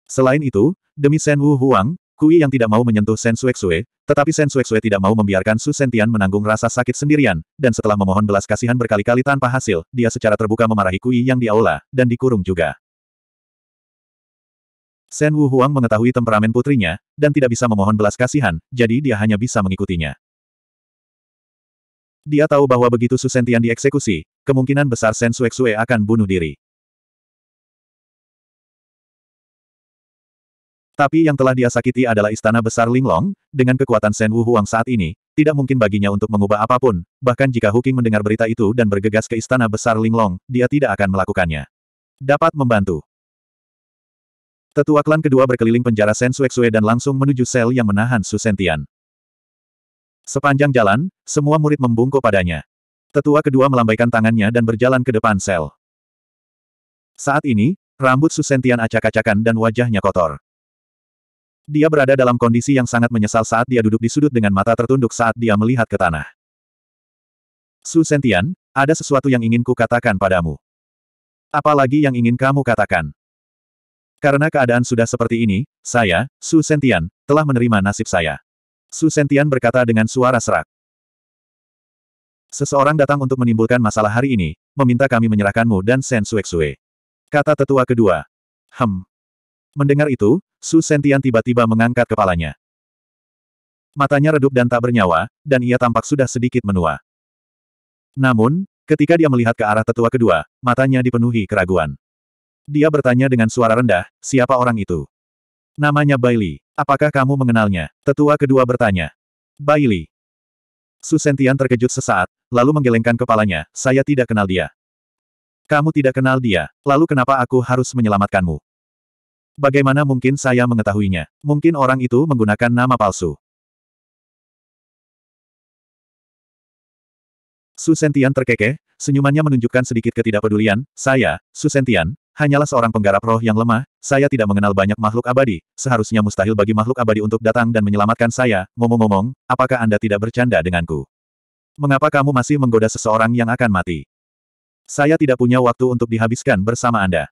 Selain itu, demi Shen Wu Huang, Kui yang tidak mau menyentuh Shen Xuexue, tetapi Shen Xuexue tidak mau membiarkan Su Sentian menanggung rasa sakit sendirian, dan setelah memohon belas kasihan berkali-kali tanpa hasil, dia secara terbuka memarahi Kui yang di aula, dan dikurung juga. Shen Wu Huang mengetahui temperamen putrinya, dan tidak bisa memohon belas kasihan, jadi dia hanya bisa mengikutinya. Dia tahu bahwa begitu Su Sentian dieksekusi, kemungkinan besar Shen Xuexue akan bunuh diri. Tapi yang telah dia sakiti adalah istana besar Linglong, dengan kekuatan Shen Wu Huang saat ini, tidak mungkin baginya untuk mengubah apapun, bahkan jika Huking mendengar berita itu dan bergegas ke istana besar Linglong, dia tidak akan melakukannya. Dapat membantu. Tetua klan kedua berkeliling penjara Shen Sueksue dan langsung menuju sel yang menahan Su Sentian. Sepanjang jalan, semua murid membungkuk padanya. Tetua kedua melambaikan tangannya dan berjalan ke depan sel. Saat ini, rambut Su acak-acakan dan wajahnya kotor. Dia berada dalam kondisi yang sangat menyesal saat dia duduk di sudut dengan mata tertunduk saat dia melihat ke tanah. Su Sentian, ada sesuatu yang ingin ku katakan padamu. Apalagi yang ingin kamu katakan? Karena keadaan sudah seperti ini, saya, Su Sentian, telah menerima nasib saya. Su Sentian berkata dengan suara serak. Seseorang datang untuk menimbulkan masalah hari ini, meminta kami menyerahkanmu dan Sen Suek Sue. Kata tetua kedua. Hem. Mendengar itu, Su Sentian tiba-tiba mengangkat kepalanya. Matanya redup dan tak bernyawa, dan ia tampak sudah sedikit menua. Namun, ketika dia melihat ke arah tetua kedua, matanya dipenuhi keraguan. Dia bertanya dengan suara rendah, siapa orang itu? Namanya Bailey. Apakah kamu mengenalnya? Tetua kedua bertanya. Bailey. Sentian terkejut sesaat, lalu menggelengkan kepalanya, saya tidak kenal dia. Kamu tidak kenal dia, lalu kenapa aku harus menyelamatkanmu? Bagaimana mungkin saya mengetahuinya? Mungkin orang itu menggunakan nama palsu. Susentian terkekeh, senyumannya menunjukkan sedikit ketidakpedulian, saya, Susentian, hanyalah seorang penggarap roh yang lemah, saya tidak mengenal banyak makhluk abadi, seharusnya mustahil bagi makhluk abadi untuk datang dan menyelamatkan saya, ngomong-ngomong, apakah Anda tidak bercanda denganku? Mengapa kamu masih menggoda seseorang yang akan mati? Saya tidak punya waktu untuk dihabiskan bersama Anda.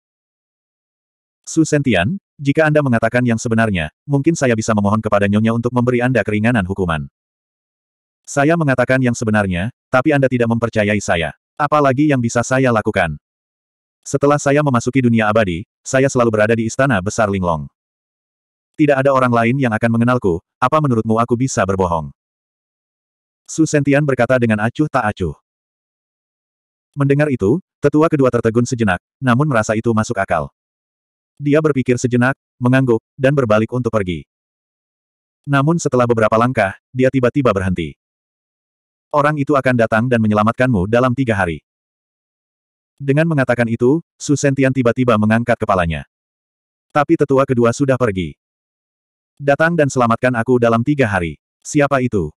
Su Sentian, jika Anda mengatakan yang sebenarnya, mungkin saya bisa memohon kepada Nyonya untuk memberi Anda keringanan hukuman. Saya mengatakan yang sebenarnya, tapi Anda tidak mempercayai saya. Apalagi yang bisa saya lakukan? Setelah saya memasuki dunia abadi, saya selalu berada di istana besar Linglong. Tidak ada orang lain yang akan mengenalku, apa menurutmu aku bisa berbohong? Su Sentian berkata dengan acuh tak acuh. Mendengar itu, tetua kedua tertegun sejenak, namun merasa itu masuk akal. Dia berpikir sejenak, mengangguk, dan berbalik untuk pergi. Namun setelah beberapa langkah, dia tiba-tiba berhenti. Orang itu akan datang dan menyelamatkanmu dalam tiga hari. Dengan mengatakan itu, Su Sentian tiba-tiba mengangkat kepalanya. Tapi tetua kedua sudah pergi. Datang dan selamatkan aku dalam tiga hari. Siapa itu?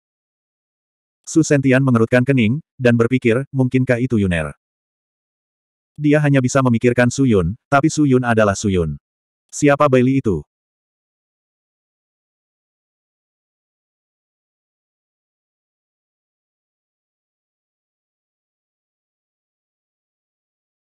Su Sentian mengerutkan kening, dan berpikir, mungkinkah itu Yuner? Dia hanya bisa memikirkan Suyun, tapi Suyun adalah Suyun. Siapa Bailey itu?